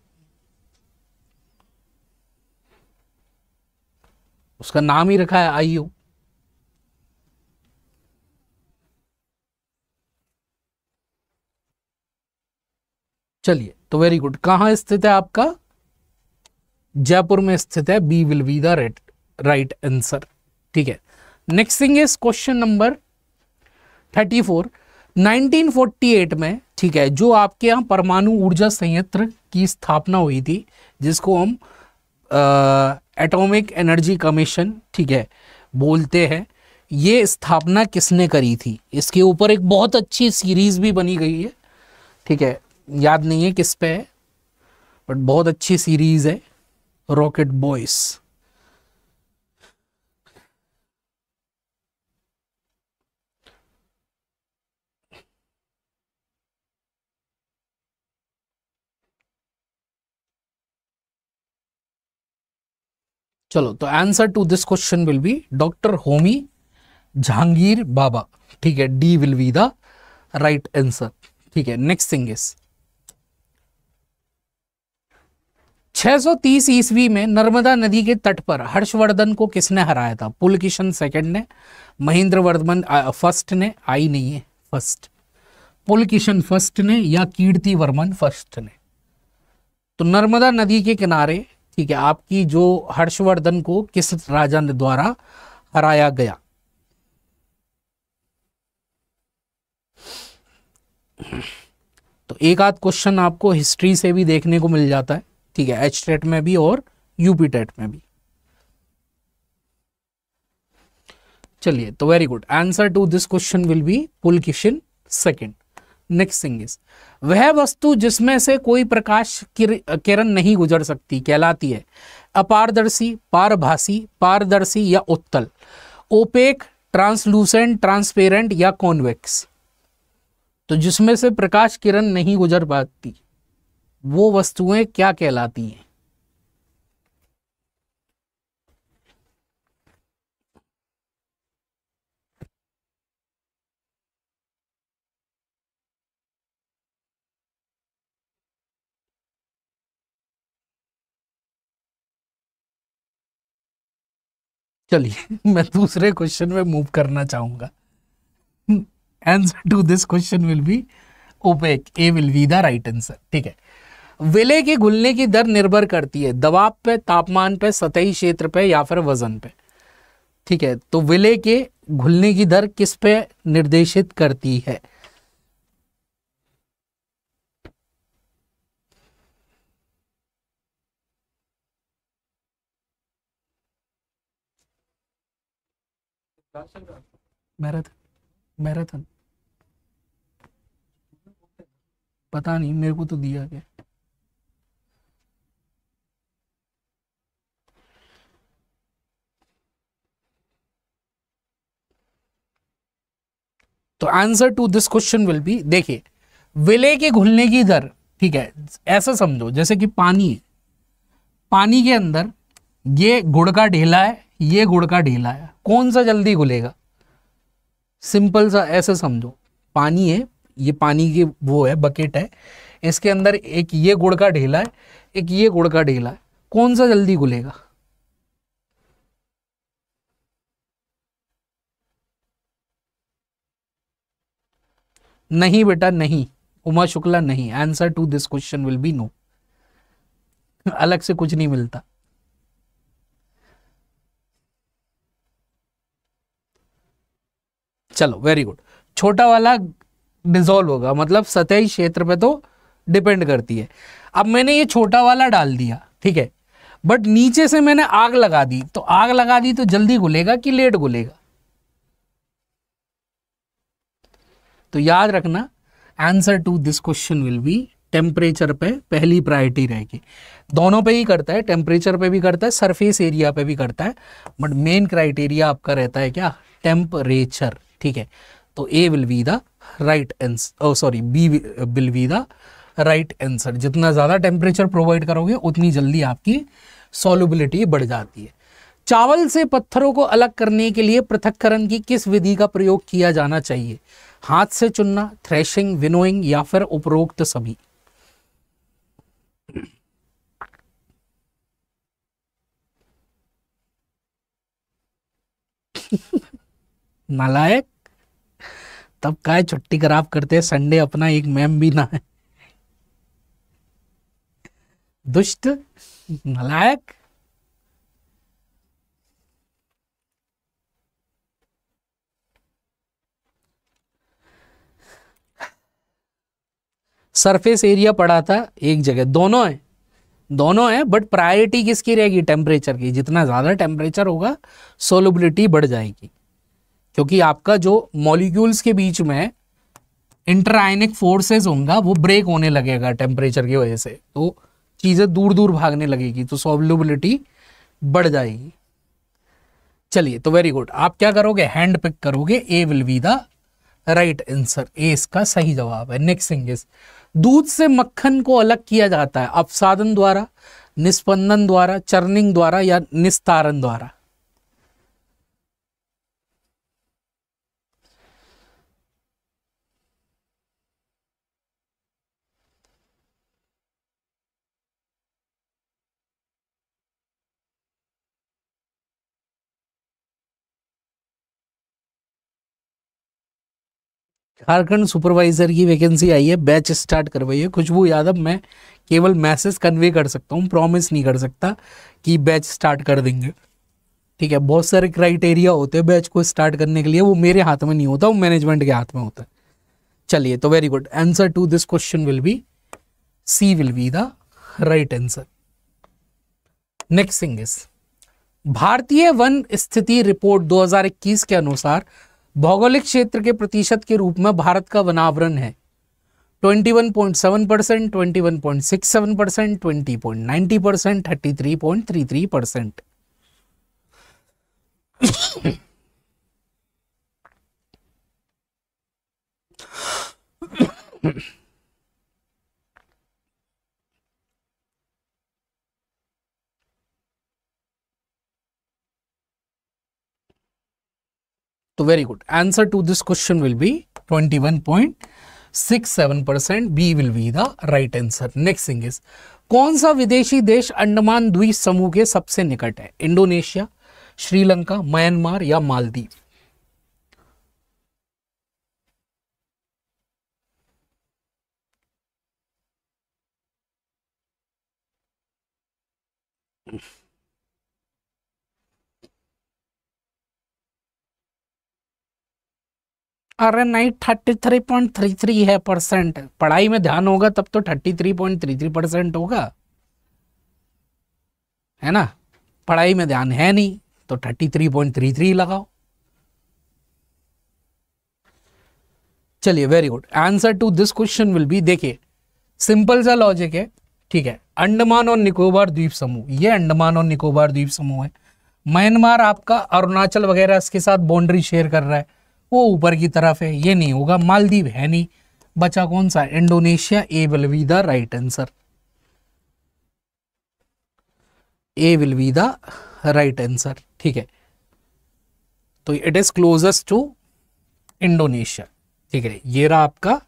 उसका नाम ही रखा है आईओ चलिए तो वेरी गुड कहाँ स्थित है आपका जयपुर में स्थित है B will be the rate right answer ठीक है next thing is question number 34 1948 में ठीक है जो आपके यहां परमाणु ऊर्जा संयंत्र की स्थापना हुई थी जिसको हम एटॉमिक एनर्जी कमीशन ठीक है बोलते हैं ये स्थापना किसने करी थी इसके ऊपर एक बहुत अच्छी सीरीज भी बनी गई है ठीक है याद नहीं है किस पे है बट बहुत अच्छी सीरीज है रॉकेट बॉयस चलो तो answer to this question will be doctor Homi Jehangir Bhabha ठीक है D will be the right answer ठीक है नेक्स्ट थिंग इज 630 ईसवी में नर्मदा नदी के तट पर हर्षवर्धन को किसने हराया था पुलकिशन सेकंड ने महेंद्र वर्धमन फर्स्ट ने आई नहीं है फर्स्ट पुलकिशन फर्स्ट ने या कीर्ति वर्मन फर्स्ट ने तो नर्मदा नदी के किनारे ठीक है आपकी जो हर्षवर्धन को किस राजा ने द्वारा हराया गया तो एक आध क्वेश्चन आपको हिस्ट्री से भी देखने को मिल जाता है ठीक है एच टेट में भी और यूपी टेट में भी चलिए तो very good answer to this question will be Pulakeshin second next thing is वह वस्तु जिसमें से कोई प्रकाश किरण नहीं गुजर सकती कहलाती है अपारदर्शी पारभाषी पारदर्शी या उत्तल ओपेक ट्रांसलूसेंट ट्रांसपेरेंट या कॉन्वेक्स तो जिसमें से प्रकाश किरण नहीं गुजर पाती वो वस्तुएं क्या कहलाती हैं चलिए [LAUGHS] मैं दूसरे क्वेश्चन में मूव करना चाहूंगा answer to this question will be opaque A will be the right answer ठीक है विलय के घुलने की दर निर्भर करती है दबाव पे तापमान पे सतही क्षेत्र पे या फिर वजन पे ठीक है तो विलय के घुलने की दर किस पे निर्देशित करती है मैराथन मैराथन पता नहीं मेरे को तो दिया गया तो answer to this question will be देखिए विले के घुलने की दर ठीक है ऐसा समझो जैसे कि पानी है पानी के अंदर ये गुड़ का ढेला है ये गुड़ का ढेला है कौन सा जल्दी घुलेगा सिंपल सा ऐसे समझो पानी है ये पानी की वो है बकेट है इसके अंदर एक ये गुड़ का ढेला है एक ये गुड़ का ढेला है कौन सा जल्दी घुलेगा नहीं बेटा नहीं उमा शुक्ला नहीं answer to this question will be no अलग से कुछ नहीं मिलता चलो वेरी गुड छोटा वाला डिजोल्व होगा मतलब सतही क्षेत्र पे तो डिपेंड करती है अब मैंने ये छोटा वाला डाल दिया ठीक है बट नीचे से मैंने आग लगा दी तो आग लगा दी तो जल्दी घुलेगा कि लेट घुलेगा तो याद रखना answer to this question will be temperature पे पहली प्रायोरिटी रहेगी दोनों पे ही करता है टेम्परेचर पे भी करता है सरफेस एरिया पे भी करता है बट मेन क्राइटेरिया आपका रहता है क्या टेम्परेचर ठीक है तो A will be the right answer sorry B will be the right answer जितना ज़्यादा टेम्परेचर प्रोवाइड करोगे उतनी जल्दी आपकी सॉल्युबिलिटी बढ़ जाती है चावल से पत्थरों को अलग करने के लिए पृथककरण की किस विधि का प्रयोग किया जाना चाहिए हाथ से चुनना थ्रेशिंग विनोइंग या फिर उपरोक्त सभी [LAUGHS] नालायक तब का छुट्टी खराब करते हैं संडे अपना एक मैम भी ना है [LAUGHS] दुष्ट नालायक सरफेस एरिया पड़ा था एक जगह दोनों है दोनों है बट प्रायोरिटी किसकी रहेगी टेम्परेचर की जितना ज़्यादा टेम्परेचर होगा सोलबिलिटी बढ़ जाएगी क्योंकि आपका जो मॉलिक्यूल्स के बीच में इंटरआयनिक फोर्सेस होंगे वो ब्रेक होने लगेगा टेम्परेचर की वजह से तो चीज़ें दूर दूर भागने लगेगी तो सोलबिलिटी बढ़ जाएगी चलिए तो वेरी गुड आप क्या करोगे हैंड पिक करोगे A will be the right answer A इसका सही जवाब है नेक्स्ट थिंग इज दूध से मक्खन को अलग किया जाता है अपसादन द्वारा निष्पंदन द्वारा चर्निंग द्वारा या निस्तारण द्वारा झारखंड सुपरवाइजर की वैकेंसी आई है बैच स्टार्ट करवाइए खुशबू यादव मैं केवल मैसेज कन्वे कर सकता हूँ प्रॉमिस नहीं कर सकता कि बैच स्टार्ट कर देंगे ठीक है बहुत सारे क्राइटेरिया होते हैं बैच को स्टार्ट करने के लिए वो मेरे हाथ में नहीं होता वो मैनेजमेंट के हाथ में होता है चलिए तो very good answer to this question will be C will be the right answer next thing is भारतीय वन स्थिति रिपोर्ट 2021 के अनुसार भौगोलिक क्षेत्र के प्रतिशत के रूप में भारत का वनावरण है 21.7 percent twenty percent twenty percent thirty percent Mm-hmm. तो very good answer to this question will be twenty one point six seven percent B will be the right answer next thing is कौन सा विदेशी देश अंडमान द्वीप समूह के सबसे निकट है इंडोनेशिया श्रीलंका म्यांमार या मालदीव अरे नहीं thirty three point three three है परसेंट पढ़ाई में ध्यान होगा तब तो thirty three point three three percent होगा है ना पढ़ाई में ध्यान है नहीं तो thirty three point three three लगाओ चलिए very good answer to this question will be देखिए सिंपल सा लॉजिक है ठीक है अंडमान और निकोबार द्वीप समूह ये अंडमान और निकोबार द्वीप समूह है म्यांमार आपका अरुणाचल वगैरह इसके साथ बाउंड्री शेयर कर रहा है वो ऊपर की तरफ है ये नहीं होगा मालदीव है नहीं बचा कौन सा Indonesia A will be the right answer A will be the right answer ठीक है तो it is closest to Indonesia ठीक है ये रहा आपका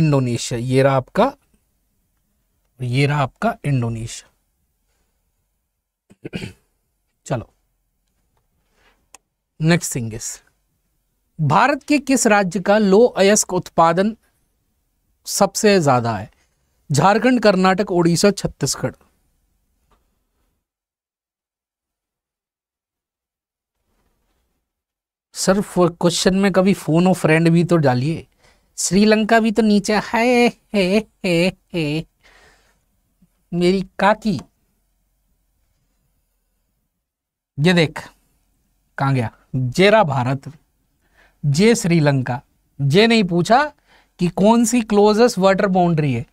इंडोनेशिया ये रहा आपका ये रहा आपका इंडोनेशिया [CLEARS THROAT] चलो नेक्स्ट थिंग इज भारत के किस राज्य का लो अयस्क उत्पादन सबसे ज्यादा है झारखंड कर्नाटक उड़ीसा छत्तीसगढ़ सर क्वेश्चन में कभी फोन और फ्रेंड भी तो डालिए श्रीलंका भी तो नीचे है हे हे हे मेरी काकी ये देख कहा गया जेरा भारत जे श्रीलंका जे नहीं पूछा कि कौन सी क्लोजेस्ट वाटर बाउंड्री है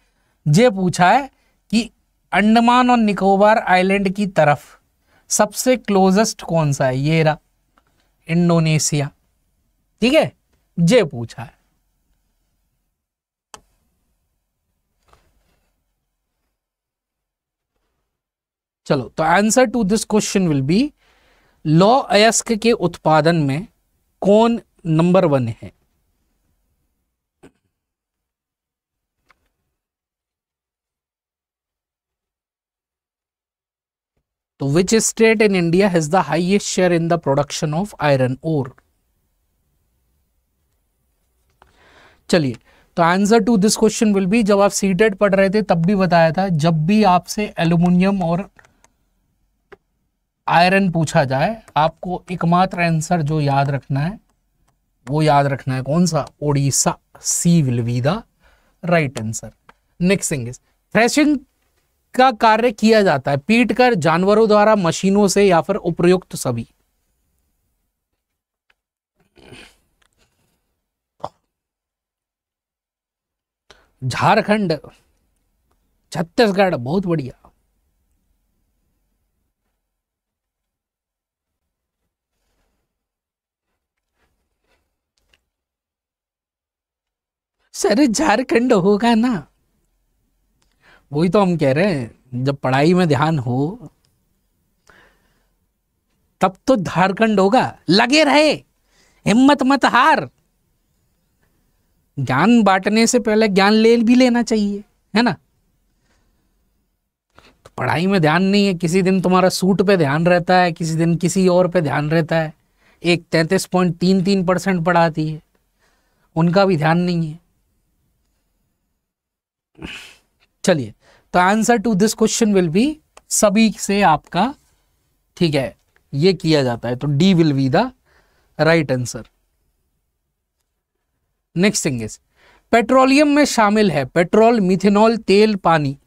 जे पूछा है कि अंडमान और निकोबार आइलैंड की तरफ सबसे क्लोजेस्ट कौन सा है ये रहा इंडोनेशिया ठीक है जे पूछा है चलो तो answer to this question will be लॉ अयस्क के उत्पादन में कौन नंबर वन है तो which state in India has the highest share in the production of iron ore चलिए तो answer to this question will be जब आप सीटेड पढ़ रहे थे तब भी बताया था जब भी आपसे एल्यूमिनियम और आयरन पूछा जाए आपको एकमात्र आंसर जो याद रखना है वो याद रखना है कौन सा Odisha C will be the right answer next thing threshing का कार्य किया जाता है पीट कर जानवरों द्वारा मशीनों से या फिर उपयुक्त सभी झारखंड छत्तीसगढ़ बहुत बढ़िया सर झारखंड होगा ना वही तो हम कह रहे हैं जब पढ़ाई में ध्यान हो तब तो झारखंड होगा लगे रहे हिम्मत मत हार ज्ञान बांटने से पहले ज्ञान ले भी लेना चाहिए है ना तो पढ़ाई में ध्यान नहीं है किसी दिन तुम्हारा सूट पे ध्यान रहता है किसी दिन किसी और पे ध्यान रहता है एक तैतीस पॉइंट तीन तीन परसेंट पढ़ाती है उनका भी ध्यान नहीं है चलिए तो answer to this question will be सभी से आपका ठीक है ये किया जाता है तो D will be the right answer next thing is petroleum में शामिल है पेट्रोल मिथेनॉल तेल पानी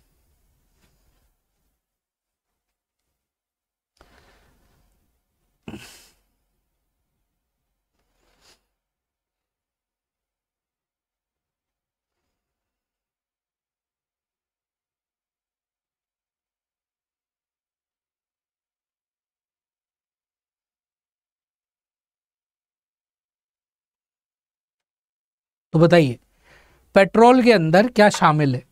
तो बताइए पेट्रोल के अंदर क्या शामिल है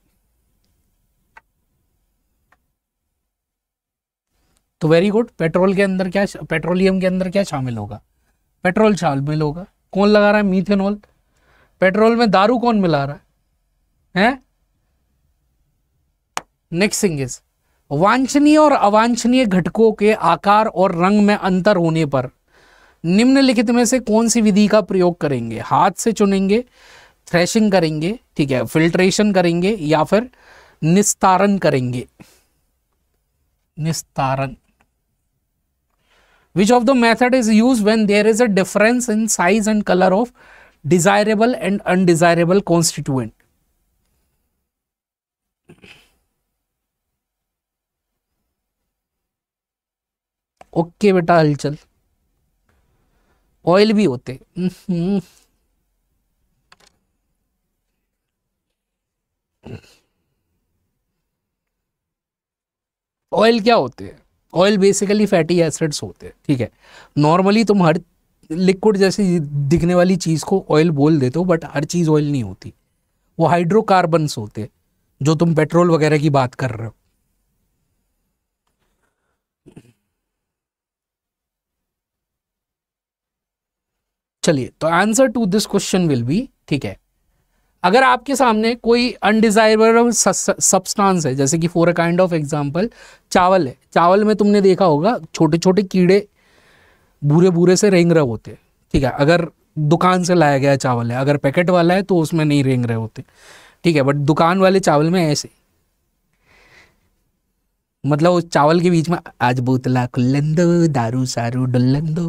तो वेरी गुड पेट्रोल के अंदर क्या पेट्रोलियम के अंदर क्या शामिल होगा पेट्रोल शामिल होगा कौन लगा रहा है मीथेनॉल पेट्रोल में दारू कौन मिला रहा है नेक्स्ट थिंग इज वांछनीय और अवांछनीय घटकों के आकार और रंग में अंतर होने पर निम्नलिखित में से कौन सी विधि का प्रयोग करेंगे हाथ से चुनेंगे थ्रेशिंग करेंगे ठीक है फिल्ट्रेशन करेंगे या फिर निस्तारण करेंगे निस्तारण which of the method is use when there is a difference in size and colour of desirable and undesirable constituent okay बेटा हलचल ऑयल भी होते हम्म। ऑयल क्या होते हैं ऑयल बेसिकली फैटी एसिड्स होते हैं ठीक है नॉर्मली तुम हर लिक्विड जैसी दिखने वाली चीज़ को ऑयल बोल देते हो बट हर चीज़ ऑयल नहीं होती वो हाइड्रोकार्बन्स होते हैं जो तुम पेट्रोल वगैरह की बात कर रहे हो चलिए तो answer to this question will be ठीक है अगर आपके सामने कोई अनडिजायरेबल सब्सटेंस है जैसे कि for a kind of example चावल है चावल में तुमने देखा होगा छोटे छोटे कीड़े भूरे भूरे से रेंग रहे होते ठीक है अगर दुकान से लाया गया चावल है अगर पैकेट वाला है तो उसमें नहीं रेंग रहे होते ठीक है बट दुकान वाले चावल में ऐसे मतलब उस चावल के बीच में आज बोतला खुल्लन दो दारू सारू डुल्लन दो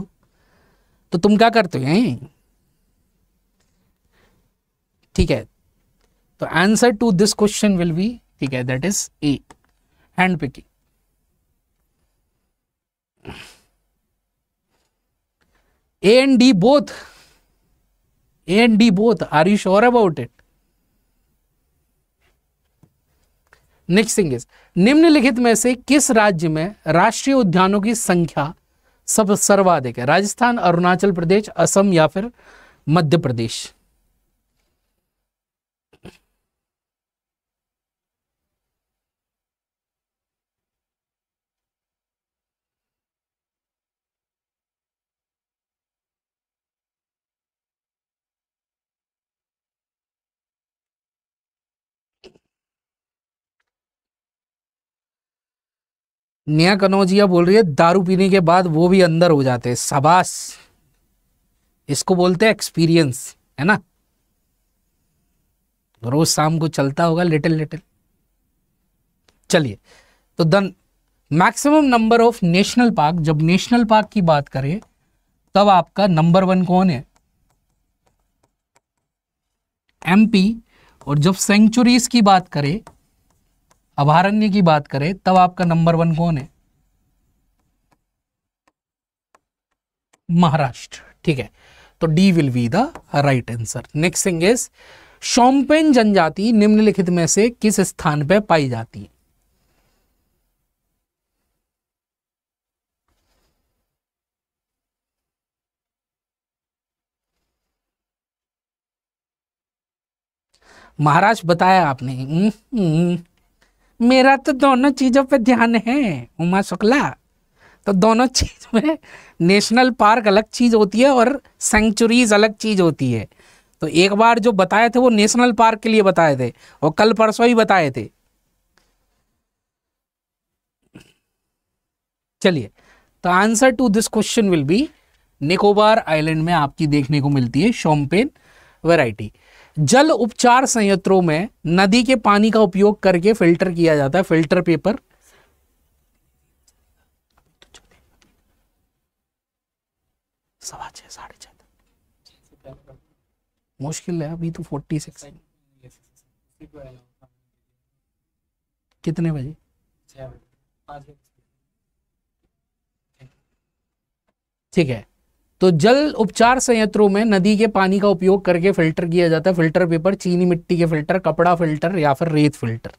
तो तुम क्या करते हो यहीं ठीक है तो answer to this question will be ठीक है that is A hand picking A and D both A and D both are you sure about it next thing is निम्नलिखित में से किस राज्य में राष्ट्रीय उद्यानों की संख्या सब सर्वाधिक है राजस्थान अरुणाचल प्रदेश असम या फिर मध्य प्रदेश नेहा कनौजिया बोल रही है दारू पीने के बाद वो भी अंदर हो जाते हैं सबास इसको बोलते हैं एक्सपीरियंस है ना रोज शाम को चलता होगा लिटिल लिटिल चलिए तो then maximum number of national park जब नेशनल पार्क की बात करें तब आपका नंबर वन कौन है एमपी और जब सेंचुरीज की बात करें अभारण्य की बात करें तब आपका नंबर वन कौन है महाराष्ट्र ठीक है तो D will be the right answer next thing is Shompen जनजाति निम्नलिखित में से किस स्थान पर पाई जाती है महाराज बताया आपने हम्म, हम्म। मेरा तो दोनों चीज़ों पे ध्यान है उमा शुक्ला तो दोनों चीज़ में नेशनल पार्क अलग चीज़ होती है और सेंचुरीज अलग चीज़ होती है तो एक बार जो बताए थे वो नेशनल पार्क के लिए बताए थे और कल परसों ही बताए थे चलिए तो answer to this question will be Nicobar island में आपकी देखने को मिलती है शोमपेन वेराइटी जल उपचार संयंत्रों में नदी के पानी का उपयोग करके फिल्टर किया जाता है फिल्टर पेपर सवा छः साढ़े मुश्किल है अभी तो फोर्टी सिक्स कितने बजे ठीक है तो जल उपचार संयंत्रों में नदी के पानी का उपयोग करके फिल्टर किया जाता है फिल्टर पेपर चीनी मिट्टी के फिल्टर कपड़ा फिल्टर या फिर रेत फिल्टर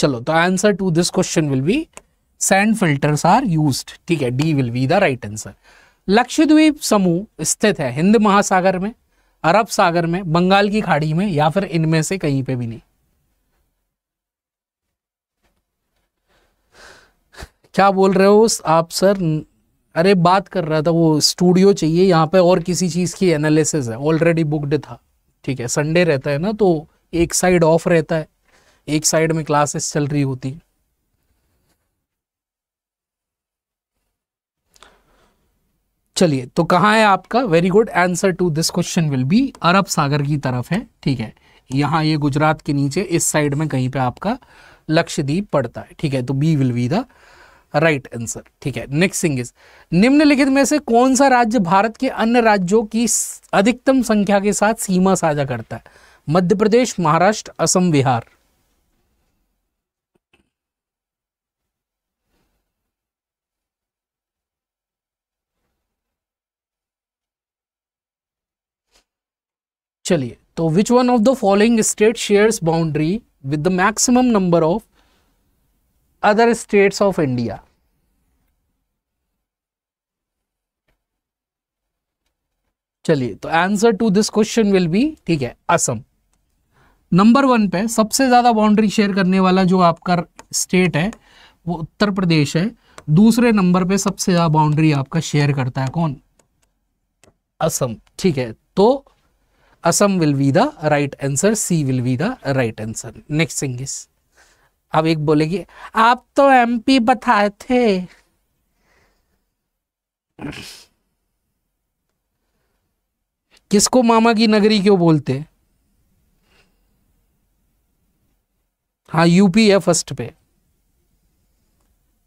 चलो तो answer to this question will be sand filters are used ठीक है D will be the right answer Lakshadweep समूह स्थित है हिंद महासागर में अरब सागर में बंगाल की खाड़ी में या फिर इनमें से कहीं पे भी नहीं क्या बोल रहे हो आप सर अरे बात कर रहा था वो स्टूडियो चाहिए यहाँ पे और किसी चीज़ की एनालिसिस है ऑलरेडी बुकड था ठीक है संडे रहता है ना तो एक साइड ऑफ रहता है एक साइड में क्लासेस चल रही होती चलिए तो कहाँ है आपका very good answer to this question will be अरब सागर की तरफ है ठीक है यहाँ ये गुजरात के नीचे इस साइड में कहीं पे आपका लक्षद्वीप पड़ता है ठीक है तो B will be the right answer ठीक है नेक्स्ट थिंग इज निम्नलिखित में से कौन सा राज्य भारत के अन्य राज्यों की अधिकतम संख्या के साथ सीमा साझा करता है मध्य प्रदेश महाराष्ट्र असम बिहार चलिए तो which one of the following state shares boundary with the maximum number of other states of India चलिए तो answer to this question will be ठीक है असम नंबर वन पे सबसे ज़्यादा बाउंड्री शेयर करने वाला जो आपका स्टेट है वो उत्तर प्रदेश है दूसरे नंबर पे सबसे ज़्यादा बाउंड्री आपका शेयर करता है कौन असम ठीक है तो Assam will be the right answer C will be the right answer next thing is अब एक बोलेगी आप तो एमपी बताए थे किसको मामा की नगरी क्यों बोलते हाँ यूपी है फर्स्ट पे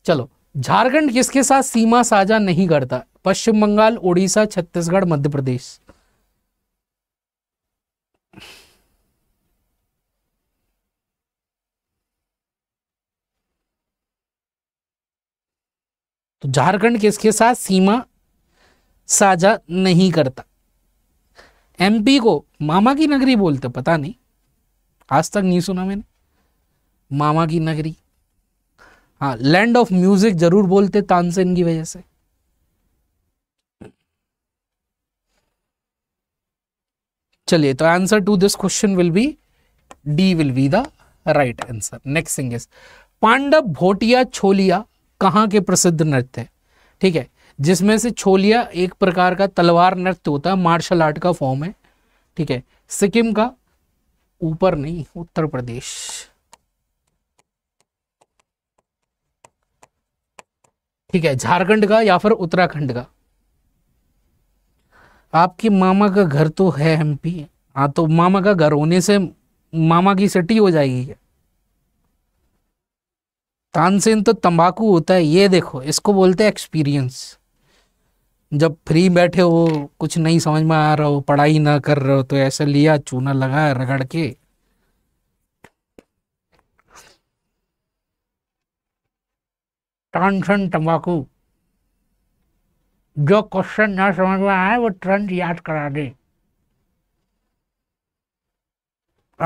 चलो झारखंड किसके साथ सीमा साझा नहीं करता पश्चिम बंगाल उड़ीसा छत्तीसगढ़ मध्य प्रदेश तो झारखंड किसके साथ सीमा साझा नहीं करता एमपी को मामा की नगरी बोलते पता नहीं आज तक नहीं सुना मैंने मामा की नगरी हाँ लैंड ऑफ म्यूजिक जरूर बोलते तानसेन की वजह से चलिए तो answer to this question will be D will be the right answer next thing is Pandav Bhotia Cholia कहाँ के प्रसिद्ध नृत्य हैं ठीक है जिसमें से छोलिया एक प्रकार का तलवार नृत्य होता है मार्शल आर्ट का फॉर्म है ठीक है सिक्किम का ऊपर नहीं उत्तर प्रदेश ठीक है झारखंड का या फिर उत्तराखंड का आपके मामा का घर तो है एमपी हाँ तो मामा का घर होने से मामा की सिटी हो जाएगी तानसेन तो तंबाकू होता है ये देखो इसको बोलते हैं एक्सपीरियंस जब फ्री बैठे हो कुछ नहीं समझ में आ रहा हो पढ़ाई ना कर रहे हो तो ऐसा लिया चूना लगा रगड़ के टांसन तंबाकू जो क्वेश्चन ना समझ में आए वो तुरंत याद करा दे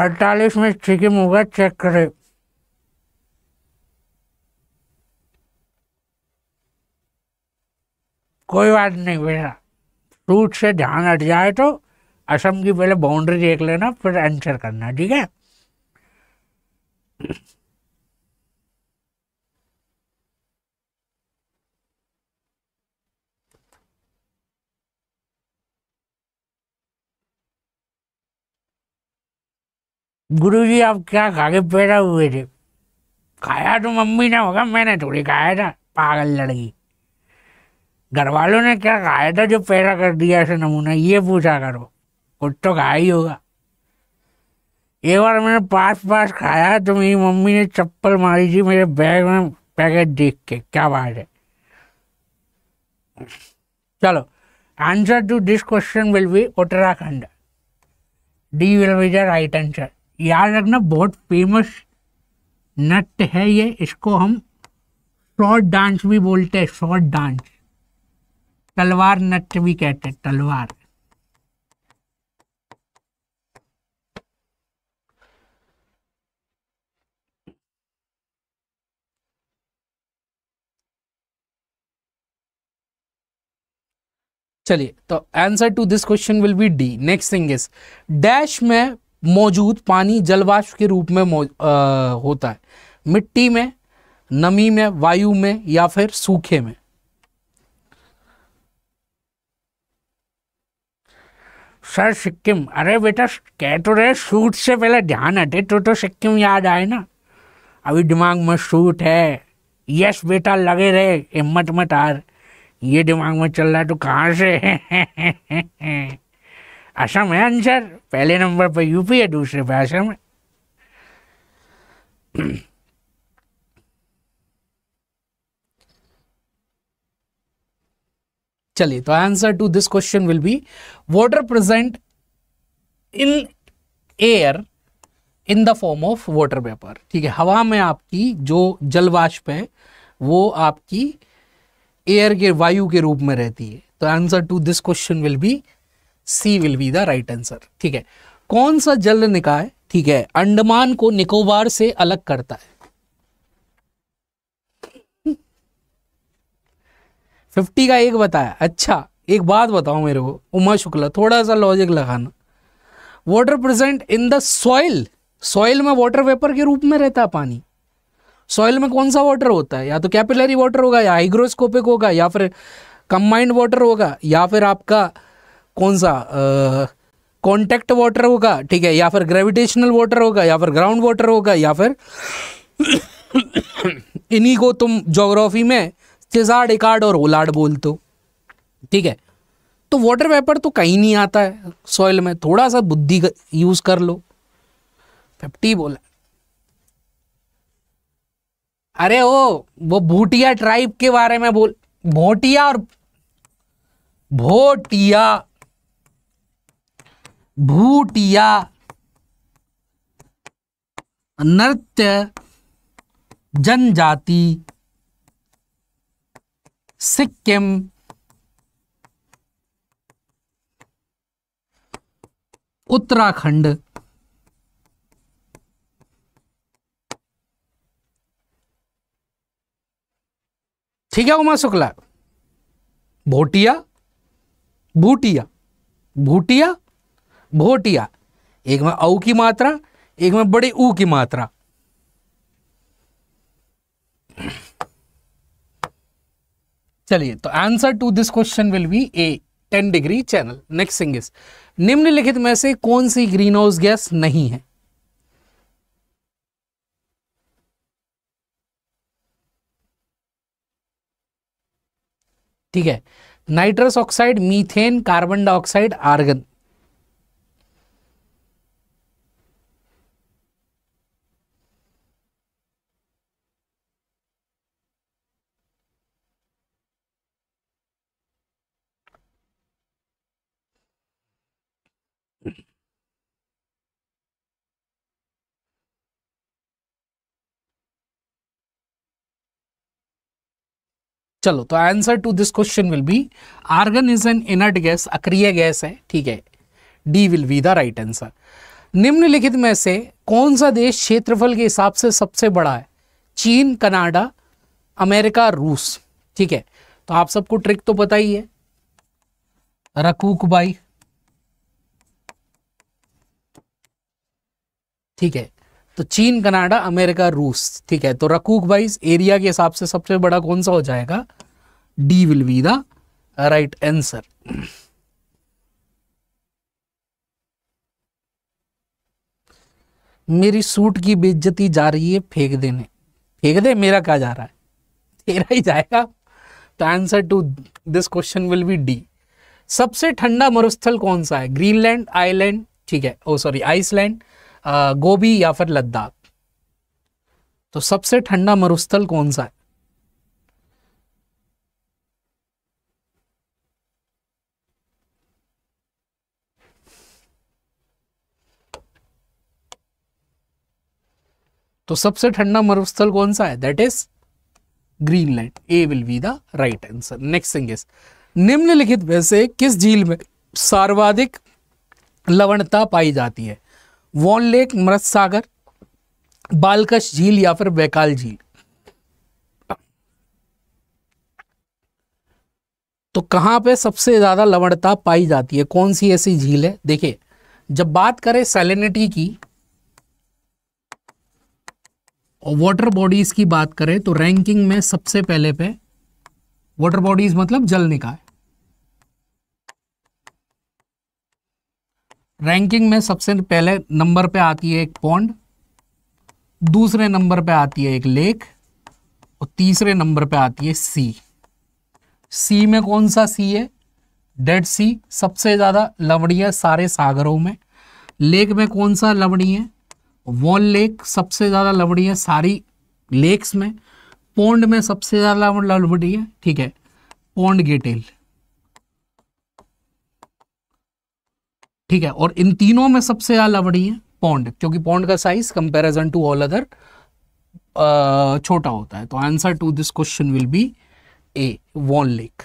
अड़तालीस में चिकन होगा चेक करे कोई बात नहीं बेटा सूट से ध्यान हट जाए तो असम की पहले बाउंड्री देख लेना फिर आंसर करना ठीक है गुरु जी आप क्या खा के पैदा हुए थे खाया तो मम्मी ने होगा मैंने थोड़ी खाया था पागल लड़की घर वालों ने क्या खाया था जो पैदा कर दिया ऐसे नमूना ये पूछा करो कुछ तो खाया ही होगा एक बार मैंने पास पास खाया तो मेरी मम्मी ने चप्पल मारी थी मेरे बैग में पैकेट देख के क्या बात है चलो answer to this question will be Uttarakhand D will be the right answer याद रखना बहुत फेमस नृत्य है ये इसको हम शॉर्ट डांस भी बोलते हैं शॉर्ट डांस तलवार नट भी कहते हैं तलवार चलिए तो answer to this question will be D next thing is dash में मौजूद पानी जलवाष्प के रूप में आ, होता है मिट्टी में नमी में वायु में या फिर सूखे में सर सिक्किम अरे बेटा कह तो रहे सूट से पहले ध्यान हटे तो तो सिक्किम याद आए ना अभी दिमाग में सूट है यस बेटा लगे रहे हिम्मत मत हार ये दिमाग में चल रहा है तो कहाँ से [LAUGHS] असम है आंसर पहले नंबर पर यूपी है दूसरे पे असम है चलिए तो answer to this question will be water present in air in the form of water paper ठीक है हवा में आपकी जो जलवाष्प है वो आपकी एयर के वायु के रूप में रहती है तो answer to this question will be C will be the right answer ठीक है कौन सा जल निकाय ठीक है अंडमान को निकोबार से अलग करता है फिफ्टी का एक बताया अच्छा एक बात बताओ मेरे को उमा शुक्ला थोड़ा सा लॉजिक लगाना water present in the soil soil में वाटर वेपर के रूप में रहता है पानी सॉइल में कौन सा वाटर होता है या तो कैपिलरी वाटर होगा या हाइग्रोस्कोपिक होगा या फिर कंबाइंड वाटर होगा या फिर आपका कौन सा कॉन्टैक्ट वाटर होगा ठीक है या फिर ग्रेविटेशनल वाटर होगा या फिर ग्राउंड वाटर होगा या फिर [COUGHS] इन्हीं को तुम जोग्राफी में चेजार्ड एकार्ड और ओलाड बोलते हो ठीक है तो वाटर वेपर तो कहीं नहीं आता है सॉइल में थोड़ा सा बुद्धि यूज कर लो फिफ्टी बोला अरे ओ वो भूटिया ट्राइब के बारे में बोल भोटिया और भोटिया भूटिया नृत्य जनजाति सिक्किम उत्तराखंड ठीक है उमा शुक्ला भोटिया भूटिया भूटिया भोटिया एक में औ की मात्रा एक में बड़े ऊ की मात्रा चलिए तो answer to this question will be A ten degree channel next thing is निम्नलिखित में से कौन सी ग्रीन हाउस गैस नहीं है ठीक है nitrous oxide methane carbon dioxide argon चलो तो answer to this question will be argon is an inert gas अक्रिय गैस है ठीक है D will be the right answer निम्नलिखित में से कौन सा देश क्षेत्रफल के हिसाब से सबसे बड़ा है चीन कनाडा अमेरिका रूस ठीक है तो आप सबको ट्रिक तो पता ही है रकूक बाई ठीक है तो चीन कनाडा अमेरिका रूस ठीक है तो रकूक वाइज एरिया के हिसाब से सबसे बड़ा कौन सा हो जाएगा D will be the right answer मेरी सूट की बेइज्जती जा रही है फेंक देने फेंक दे मेरा क्या जा रहा है तेरा ही जाएगा तो answer to this question will be D सबसे ठंडा मरुस्थल कौन सा है ग्रीनलैंड आइलैंड ठीक है ओ oh, सॉरी आइसलैंड गोभी या फिर लद्दाख तो सबसे ठंडा मरुस्थल कौन सा है तो सबसे ठंडा मरुस्थल कौन सा है that is Greenland A will be the right answer next thing is निम्नलिखित में से किस झील में सर्वाधिक लवणता पाई जाती है वॉन लेक मृत सागर बालकश झील या फिर बैकाल झील तो कहां पे सबसे ज़्यादा लवणता पाई जाती है कौन सी ऐसी झील है देखिए जब बात करें सैलिनिटी की और वाटर बॉडीज़ की बात करें तो रैंकिंग में सबसे पहले पे वाटर बॉडीज़ मतलब जल निकाय रैंकिंग में सबसे पहले नंबर पे आती है एक पॉन्ड दूसरे नंबर पे आती है एक लेक और तीसरे नंबर पे आती है सी सी में कौन सा सी है डेड सी सबसे ज़्यादा लवणीय सारे सागरों में लेक में कौन सा लवणीय है वॉल लेक सबसे ज़्यादा लवणीय है सारी लेक्स में पोंड में सबसे ज़्यादा लवणीय है ठीक है पोंड गेटेल ठीक है और इन तीनों में सबसे ज्यादा बड़ी है पौंड क्योंकि पौंड का size comparison to all other छोटा होता है तो answer to this question will be A Van lake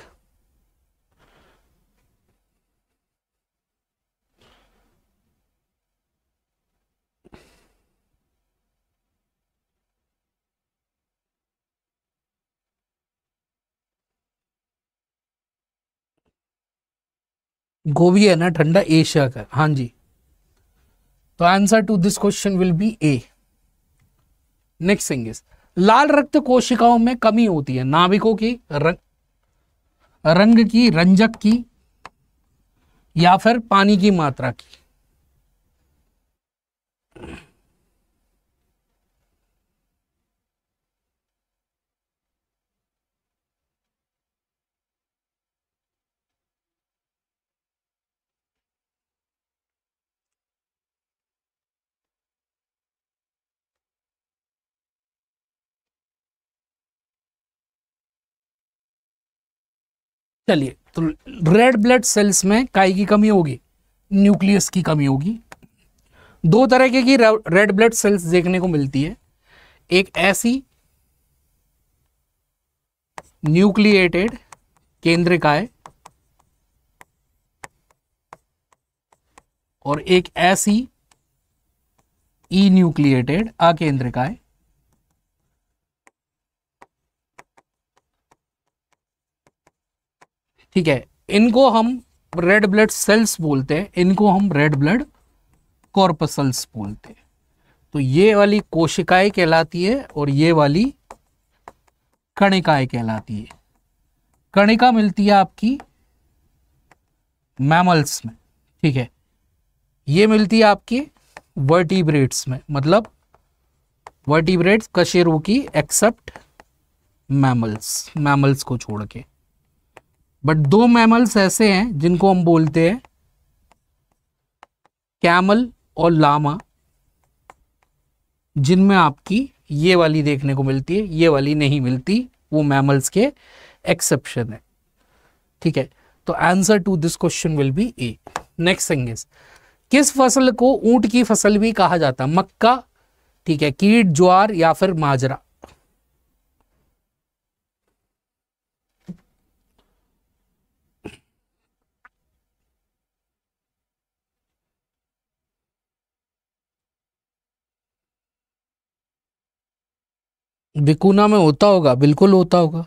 गोभी है ना ठंडा एशिया का हाँ जी तो answer to this question will be A next thing is लाल रक्त कोशिकाओं में कमी होती है नाभिकों की रंग रंग की रंजक की या फिर पानी की मात्रा की चलिए तो रेड ब्लड सेल्स में काय की कमी होगी न्यूक्लियस की कमी होगी दो तरह के की रेड ब्लड सेल्स देखने को मिलती है एक ऐसी न्यूक्लिएटेड केंद्रिकाएं और एक ऐसी ई न्यूक्लिएटेड अकेंद्रिकाएं ठीक है इनको हम रेड ब्लड सेल्स बोलते हैं इनको हम रेड ब्लड कॉर्पसल्स बोलते हैं तो ये वाली कोशिकाएं कहलाती है और ये वाली कणिकाएं कहलाती है कणिका मिलती है आपकी मैमल्स में ठीक है ये मिलती है आपकी वर्टिब्रेट्स में मतलब वर्टिब्रेट्स कशेरों की एक्सेप्ट मैमल्स मैमल्स को छोड़ के बट दो मैमल्स ऐसे हैं जिनको हम बोलते हैं कैमल और लामा जिनमें आपकी ये वाली देखने को मिलती है ये वाली नहीं मिलती वो मैमल्स के एक्सेप्शन है ठीक है तो answer to this question will be A next thing is किस फसल को ऊंट की फसल भी कहा जाता है मक्का ठीक है कीट ज्वार या फिर माजरा बिकुना में होता होगा बिल्कुल होता होगा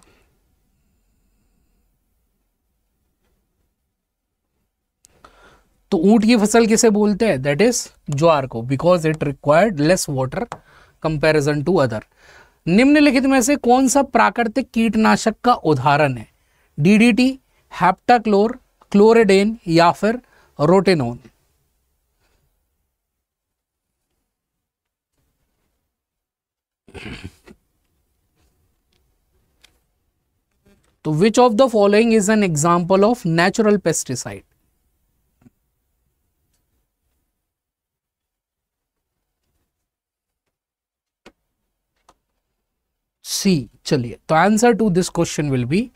तो ऊंट की फसल किसे बोलते हैं दैट इज ज्वार को because it required less water comparison to other निम्नलिखित में से कौन सा प्राकृतिक कीटनाशक का उदाहरण है डीडीटी हैप्टाक्लोर क्लोरिडेन या फिर रोटेनोन Mm-hmm. तो which of the following is an example of natural pesticide C चलिए तो answer to this question will be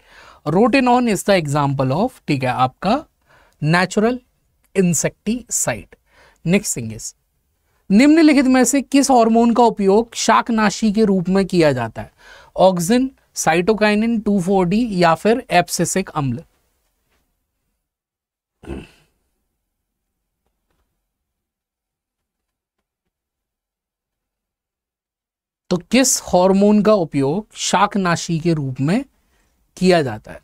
on is the example of ठीक है आपका natural insecticide next thing is निम्नलिखित में से किस हार्मोन का उपयोग शाकनाशी के रूप में किया जाता है ऑक्सिन साइटोकाइनिन फोर डी या फिर एप्सिसिक अम्ल तो किस हार्मोन का उपयोग शाकनाशी के रूप में किया जाता है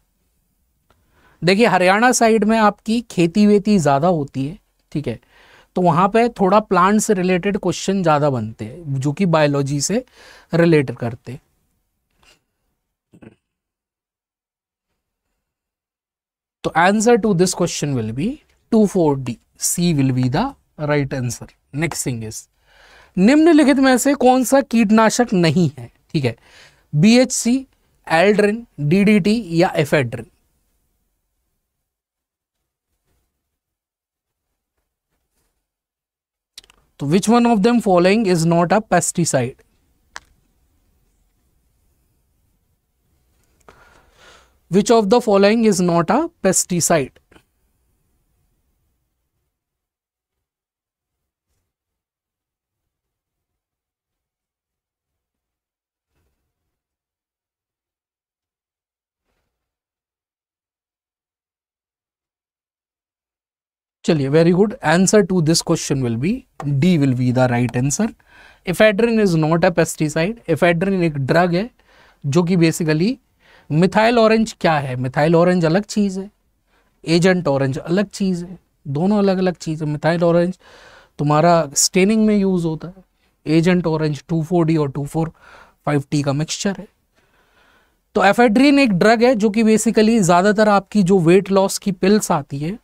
देखिए हरियाणा साइड में आपकी खेती वेती ज़्यादा होती है ठीक है तो वहां पे थोड़ा प्लांट से रिलेटेड क्वेश्चन ज़्यादा बनते हैं जो कि बायोलॉजी से रिलेटेड करते हैं तो answer to this question will be two four D C will be the right answer next thing is निम्नलिखित में से कौन सा कीटनाशक नहीं है ठीक है B H C aldrin DDT या एफेड्रिन तो which one of them following is not a pesticide Which of the following is not a pesticide? चलिए very good answer to this question will be D will be the right answer ephedrine is not a pesticide ephedrine एक drug है जो कि basically methyl orange क्या है methyl orange अलग चीज़ है एजेंट ऑरेंज अलग चीज़ है दोनों अलग अलग चीज़ है मिथाइल ऑरेंज तुम्हारा स्टेनिंग में यूज़ होता है agent orange two four D और टू फोर फाइव टी का मिक्सचर है तो एफेड्रीन एक ड्रग है जो कि बेसिकली ज़्यादातर आपकी जो वेट लॉस की पिल्स आती है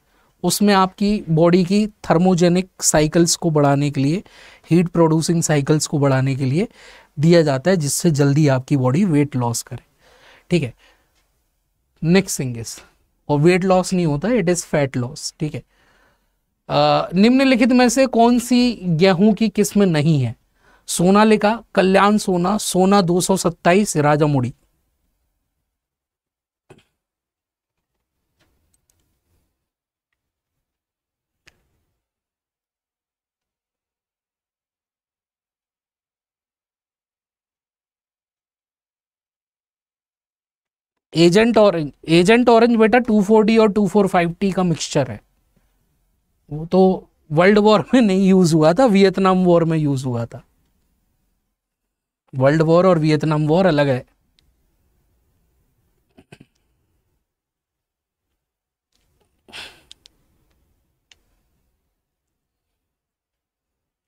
उसमें आपकी बॉडी की थर्मोजेनिक साइकिल्स को बढ़ाने के लिए हीट प्रोड्यूसिंग साइकिल्स को बढ़ाने के लिए दिया जाता है जिससे जल्दी आपकी बॉडी वेट लॉस करे ठीक है नेक्स्ट थिंग इज और वेट लॉस नहीं होता इट इज फैट लॉस ठीक है निम्नलिखित में से कौन सी गेहूं की किस्म नहीं है सोनालिका कल्याण सोना सोना दो सौ सत्ताईस Rajamudi agent orange agent orange बेटा टू फोर डी और टू फोर फाइव टी का मिक्सचर है वो तो वर्ल्ड वॉर में नहीं यूज हुआ था वियतनाम वॉर में यूज हुआ था वर्ल्ड वॉर और वियतनाम वॉर अलग है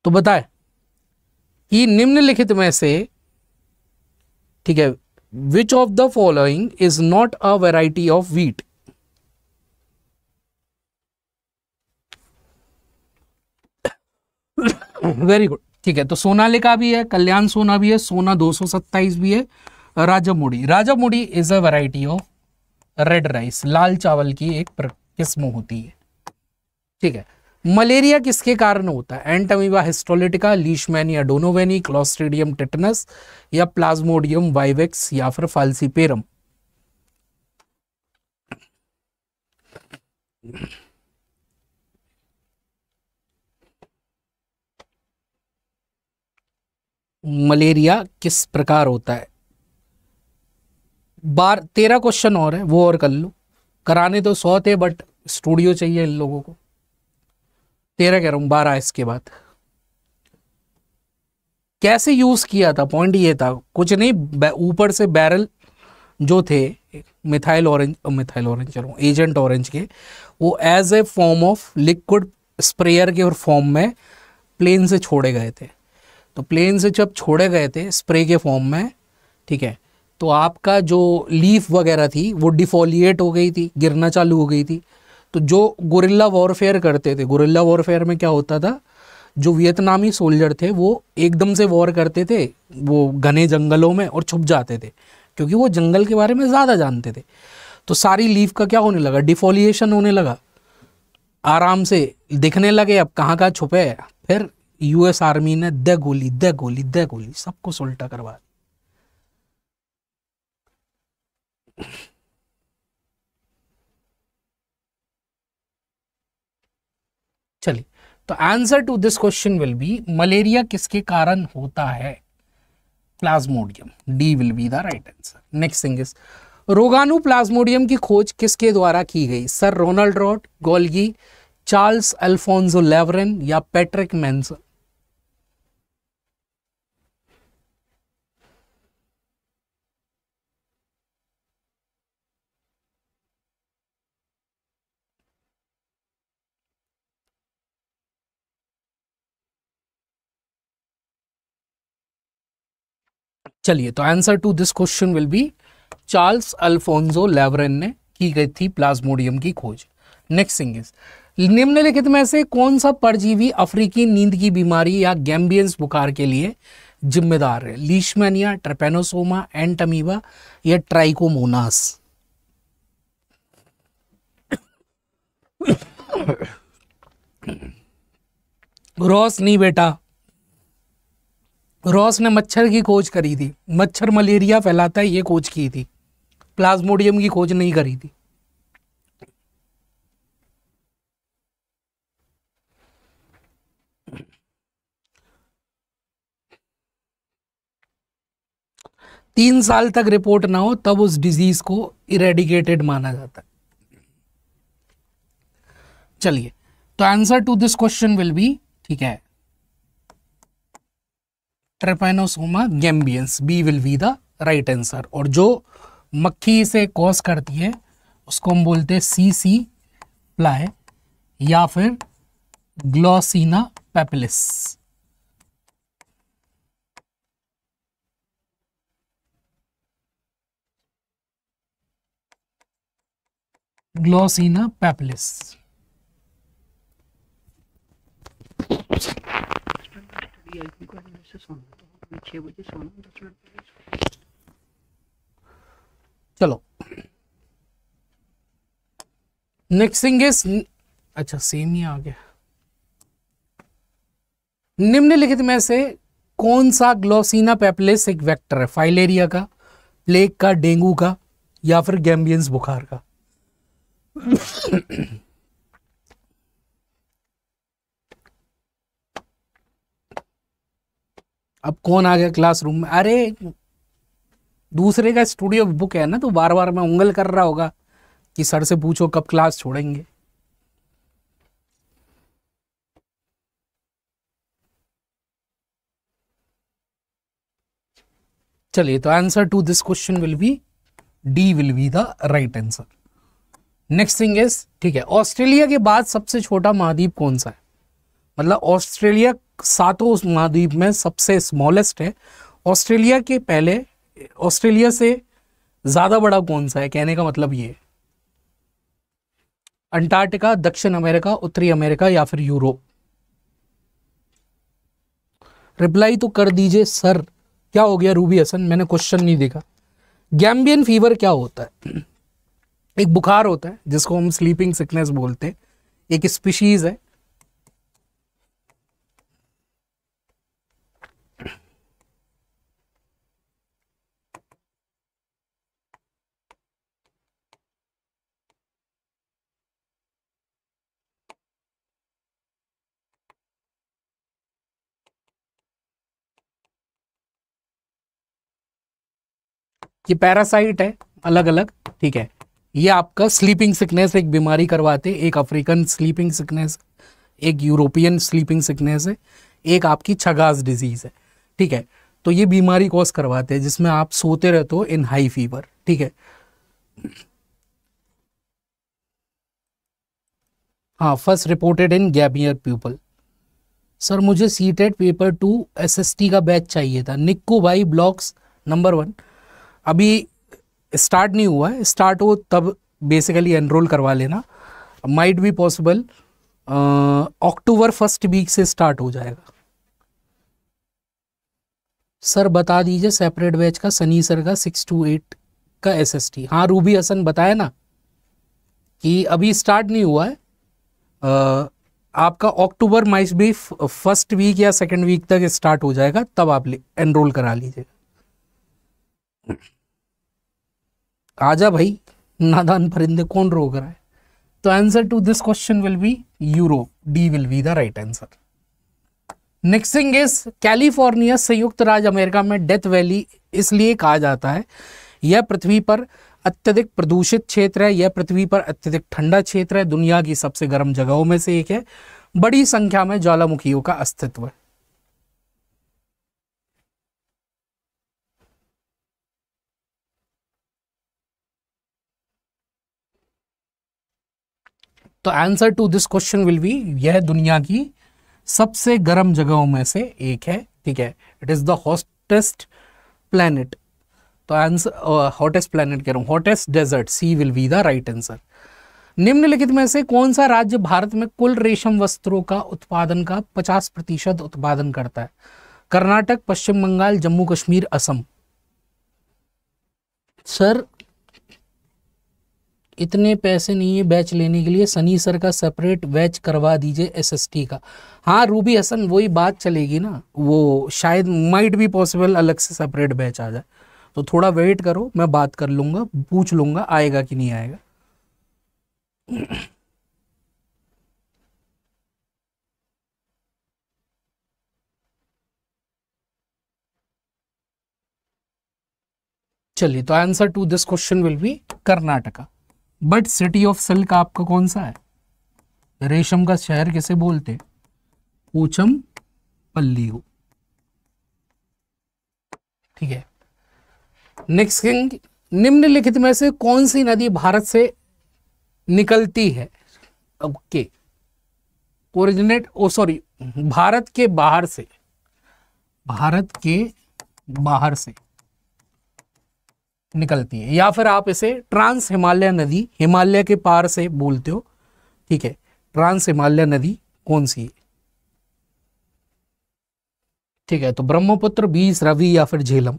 तो बताए कि निम्नलिखित में से ठीक है which of the following is not a variety of wheat very good ठीक है तो का भी है कल्याण सोना भी है सोना 227 भी है राजा Rajamudi Rajamudi is a variety of red rice लाल चावल की एक किस्म होती है ठीक है मलेरिया किसके कारण होता है Entamoeba histolytica Leishmania donovani Clostridium tetanus या प्लाज्मोडियम वाइवेक्स या फिर फालसीपेरम मलेरिया किस प्रकार होता है बार तेरह क्वेश्चन और है वो और कर लो कराने तो सौ थे बट स्टूडियो चाहिए इन लोगों को तेरह कह रहा हूं बारह इसके बाद कैसे यूज किया था पॉइंट ये था कुछ नहीं ऊपर से बैरल जो थे मिथाइल ऑरेंज मिथाइल ऑरेंज चलो एजेंट ऑरेंज के वो as a form of liquid sprayer के और फॉर्म में प्लेन से छोड़े गए थे तो प्लेन से जब छोड़े गए थे स्प्रे के फॉर्म में ठीक है तो आपका जो लीफ वगैरह थी वो डिफोलिएट हो गई थी गिरना चालू हो गई थी तो जो गोरिल्ला वॉरफेयर करते थे गोरिल्ला वॉरफेयर में क्या होता था जो वियतनामी सोल्जर थे वो एकदम से वॉर करते थे वो घने जंगलों में और छुप जाते थे क्योंकि वो जंगल के बारे में ज़्यादा जानते थे तो सारी लीफ का क्या होने लगा डिफोलिएशन होने लगा आराम से दिखने लगे अब कहाँ कहाँ छुपे फिर यूएस आर्मी ने द गोली द गोली द गोली सबको सुलटा करवा दी चलिए तो answer to this question will be malaria किसके कारण होता है Plasmodium D will be the right answer next thing is रोगानु प्लाज्मोडियम की खोज किसके द्वारा की गई sir Ronald Ross Golgi Charles Alphonse Laveran या पैट्रिक मैंसन चलिए तो answer to this question will be Charles Alphonse Laveran ने की गई थी प्लाज्मोडियम की खोज नेक्स्ट थिंग इज निम्नलिखित में से कौन सा परजीवी अफ्रीकी नींद की बीमारी या गैम्बियंस बुखार के लिए जिम्मेदार है लीशमैनिया ट्रेपेनोसोमा एंटमीवा या ट्राइकोमोनास रॉस नहीं बेटा रॉस ने मच्छर की खोज करी थी मच्छर मलेरिया फैलाता है ये खोज की थी प्लाज्मोडियम की खोज नहीं करी थी तीन साल तक रिपोर्ट ना हो तब उस डिजीज को इरेडिकेटेड माना जाता है चलिए तो answer to this question will be ठीक है Trypanosoma gambiense B will be the right answer और जो मक्खी से कॉज करती है उसको हम बोलते हैं सी सी प्लाय या फिर Glossina palpalis Glossina palpalis V I P को से सोना तो हमें छः बजे सोना दस मिनट पहले चलो नेक्स्ट थिंग इज अच्छा सेम ही आ गया निम्नलिखित में से कौन सा ग्लोसिना पेपलेस एक वेक्टर है फाइलेरिया का प्लेग का डेंगू का या फिर गैम्बियंस बुखार का अब कौन आ गया क्लासरूम में अरे दूसरे का स्टूडियो बुक है ना तो बार बार मैं उंगल कर रहा होगा कि सर से पूछो कब क्लास छोड़ेंगे चलिए तो answer to this question will be D will be the right answer next thing is ठीक है ऑस्ट्रेलिया के बाद सबसे छोटा महाद्वीप कौन सा है मतलब ऑस्ट्रेलिया सातों महाद्वीप में सबसे स्मॉलेस्ट है ऑस्ट्रेलिया के पहले ऑस्ट्रेलिया से ज़्यादा बड़ा कौन सा है कहने का मतलब ये अंटार्कटिका दक्षिण अमेरिका उत्तरी अमेरिका या फिर यूरोप रिप्लाई तो कर दीजिए सर क्या हो गया रूबी हसन मैंने क्वेश्चन नहीं देखा गैम्बियन फीवर क्या होता है एक बुखार होता है जिसको हम स्लीपिंग सिकनेस बोलते हैं एक स्पीशीज़ है ये पैरासाइट है अलग अलग ठीक है ये आपका स्लीपिंग सिकनेस एक बीमारी करवाते एक अफ्रीकन स्लीपिंग सिकनेस एक यूरोपियन स्लीपिंग सिकनेस है एक आपकी छगास डिजीज़ है ठीक है तो ये बीमारी कॉज करवाते हैं जिसमें आप सोते रहते हो इन हाई फीवर ठीक है हाँ first reported in Gambian people sir मुझे सीटेड पेपर टू एसएसटी का बैच चाहिए था निक्को भाई ब्लॉक्स नंबर वन अभी स्टार्ट नहीं हुआ है स्टार्ट हो तब बेसिकली एनरोल करवा लेना might be possible October first week से स्टार्ट हो जाएगा सर बता दीजिए सेपरेट बैच का सनी सर का सिक्स टू एट का एस एस टी हाँ रूबी हसन बताया ना कि अभी स्टार्ट नहीं हुआ है आ, आपका अक्टूबर माइस भी फर्स्ट वीक या सेकेंड वीक तक स्टार्ट हो जाएगा तब आप एनरोल करा लीजिएगा आजा भाई नादान परिंदे कौन रोक रहा है तो answer to this question will be Europe D will be the right answer next thing is California संयुक्त राज्य अमेरिका में डेथ वैली इसलिए कहा जाता है यह पृथ्वी पर अत्यधिक प्रदूषित क्षेत्र है यह पृथ्वी पर अत्यधिक ठंडा क्षेत्र है दुनिया की सबसे गर्म जगहों में से एक है बड़ी संख्या में ज्वालामुखियों का अस्तित्व है तो answer to this question will be यह दुनिया की सबसे गर्म जगहों में से एक है ठीक है it is the hottest planet तो आंसर हॉटेस्ट प्लानट कह रहा हूं hottest desert C will be the right answer निम्नलिखित में से कौन सा राज्य भारत में कुल रेशम वस्त्रों का उत्पादन का 50 प्रतिशत उत्पादन करता है कर्नाटक पश्चिम बंगाल जम्मू कश्मीर असम सर इतने पैसे नहीं है बैच लेने के लिए सनी सर का सेपरेट बैच करवा दीजिए एसएसटी का हाँ रूबी हसन वही बात चलेगी ना वो शायद माइट भी पॉसिबल अलग से सेपरेट बैच आ जाए तो थोड़ा वेट करो मैं बात कर लूँगा पूछ लूँगा आएगा कि नहीं आएगा चलिए तो answer to this question will be Karnataka but city of silk आपका कौन सा है रेशम का शहर किसे बोलते पूछम पल्ली हो ठीक है नेक्स्ट किंग निम्नलिखित में से कौन सी नदी भारत से निकलती है okay originate oh sorry Bharat के बाहर से भारत के बाहर से निकलती है या फिर आप इसे ट्रांस हिमालय नदी हिमालय के पार से बोलते हो ठीक है ट्रांस हिमालय नदी कौन सी है ठीक है तो ब्रह्मपुत्र बीस रवि या फिर झेलम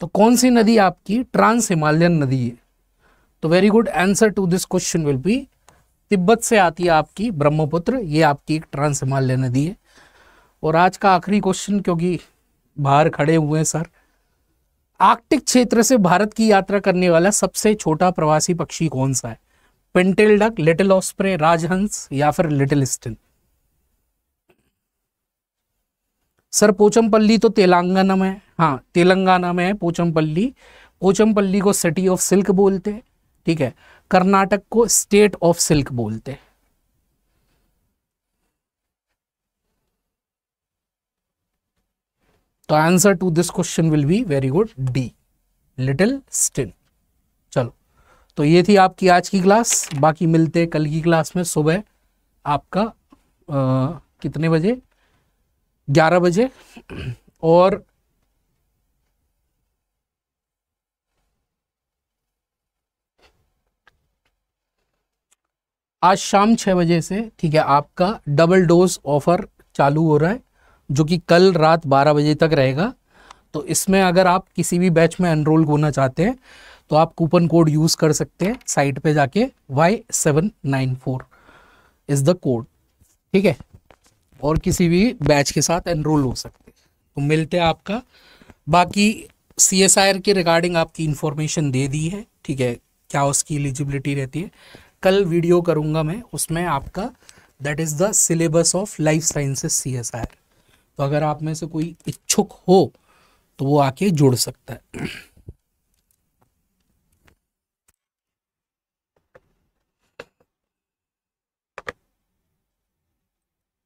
तो कौन सी नदी आपकी ट्रांस हिमालयन नदी है तो very good answer to this question will be Tibet से आती है आपकी ब्रह्मपुत्र ये आपकी एक ट्रांस हिमालय नदी है और आज का आखिरी क्वेश्चन क्योंकि बाहर खड़े हुए हैं सर आर्कटिक क्षेत्र से भारत की यात्रा करने वाला सबसे छोटा प्रवासी पक्षी कौन सा है पेंटेल डक लिटिल ऑस्प्रे राजहंस या फिर लिटिल स्टिन सर पोचमपल्ली तो तेलंगाना में हाँ तेलंगाना में है पोचमपल्ली पोचमपल्ली को सिटी ऑफ सिल्क बोलते हैं ठीक है कर्नाटक को स्टेट ऑफ सिल्क बोलते हैं तो answer to this question will be very good D little stint चलो तो ये थी आपकी आज की क्लास बाकी मिलते कल की क्लास में सुबह आपका आ, कितने बजे ग्यारह बजे और आज शाम छह बजे से ठीक है आपका डबल डोज ऑफर चालू हो रहा है जो कि कल रात 12 बजे तक रहेगा तो इसमें अगर आप किसी भी बैच में एनरोल होना चाहते हैं तो आप कूपन कोड यूज़ कर सकते हैं साइट पे जाके Y seven nine four is the code ठीक है और किसी भी बैच के साथ एनरोल हो सकते हैं तो मिलते हैं आपका बाकी सी एस आई आर के रिगार्डिंग आपकी इन्फॉर्मेशन दे दी है ठीक है क्या उसकी एलिजिबिलिटी रहती है कल वीडियो करूँगा मैं उसमें आपका that is the syllabus of life sciences C S I R तो अगर आप में से कोई इच्छुक हो तो वो आके जुड़ सकता है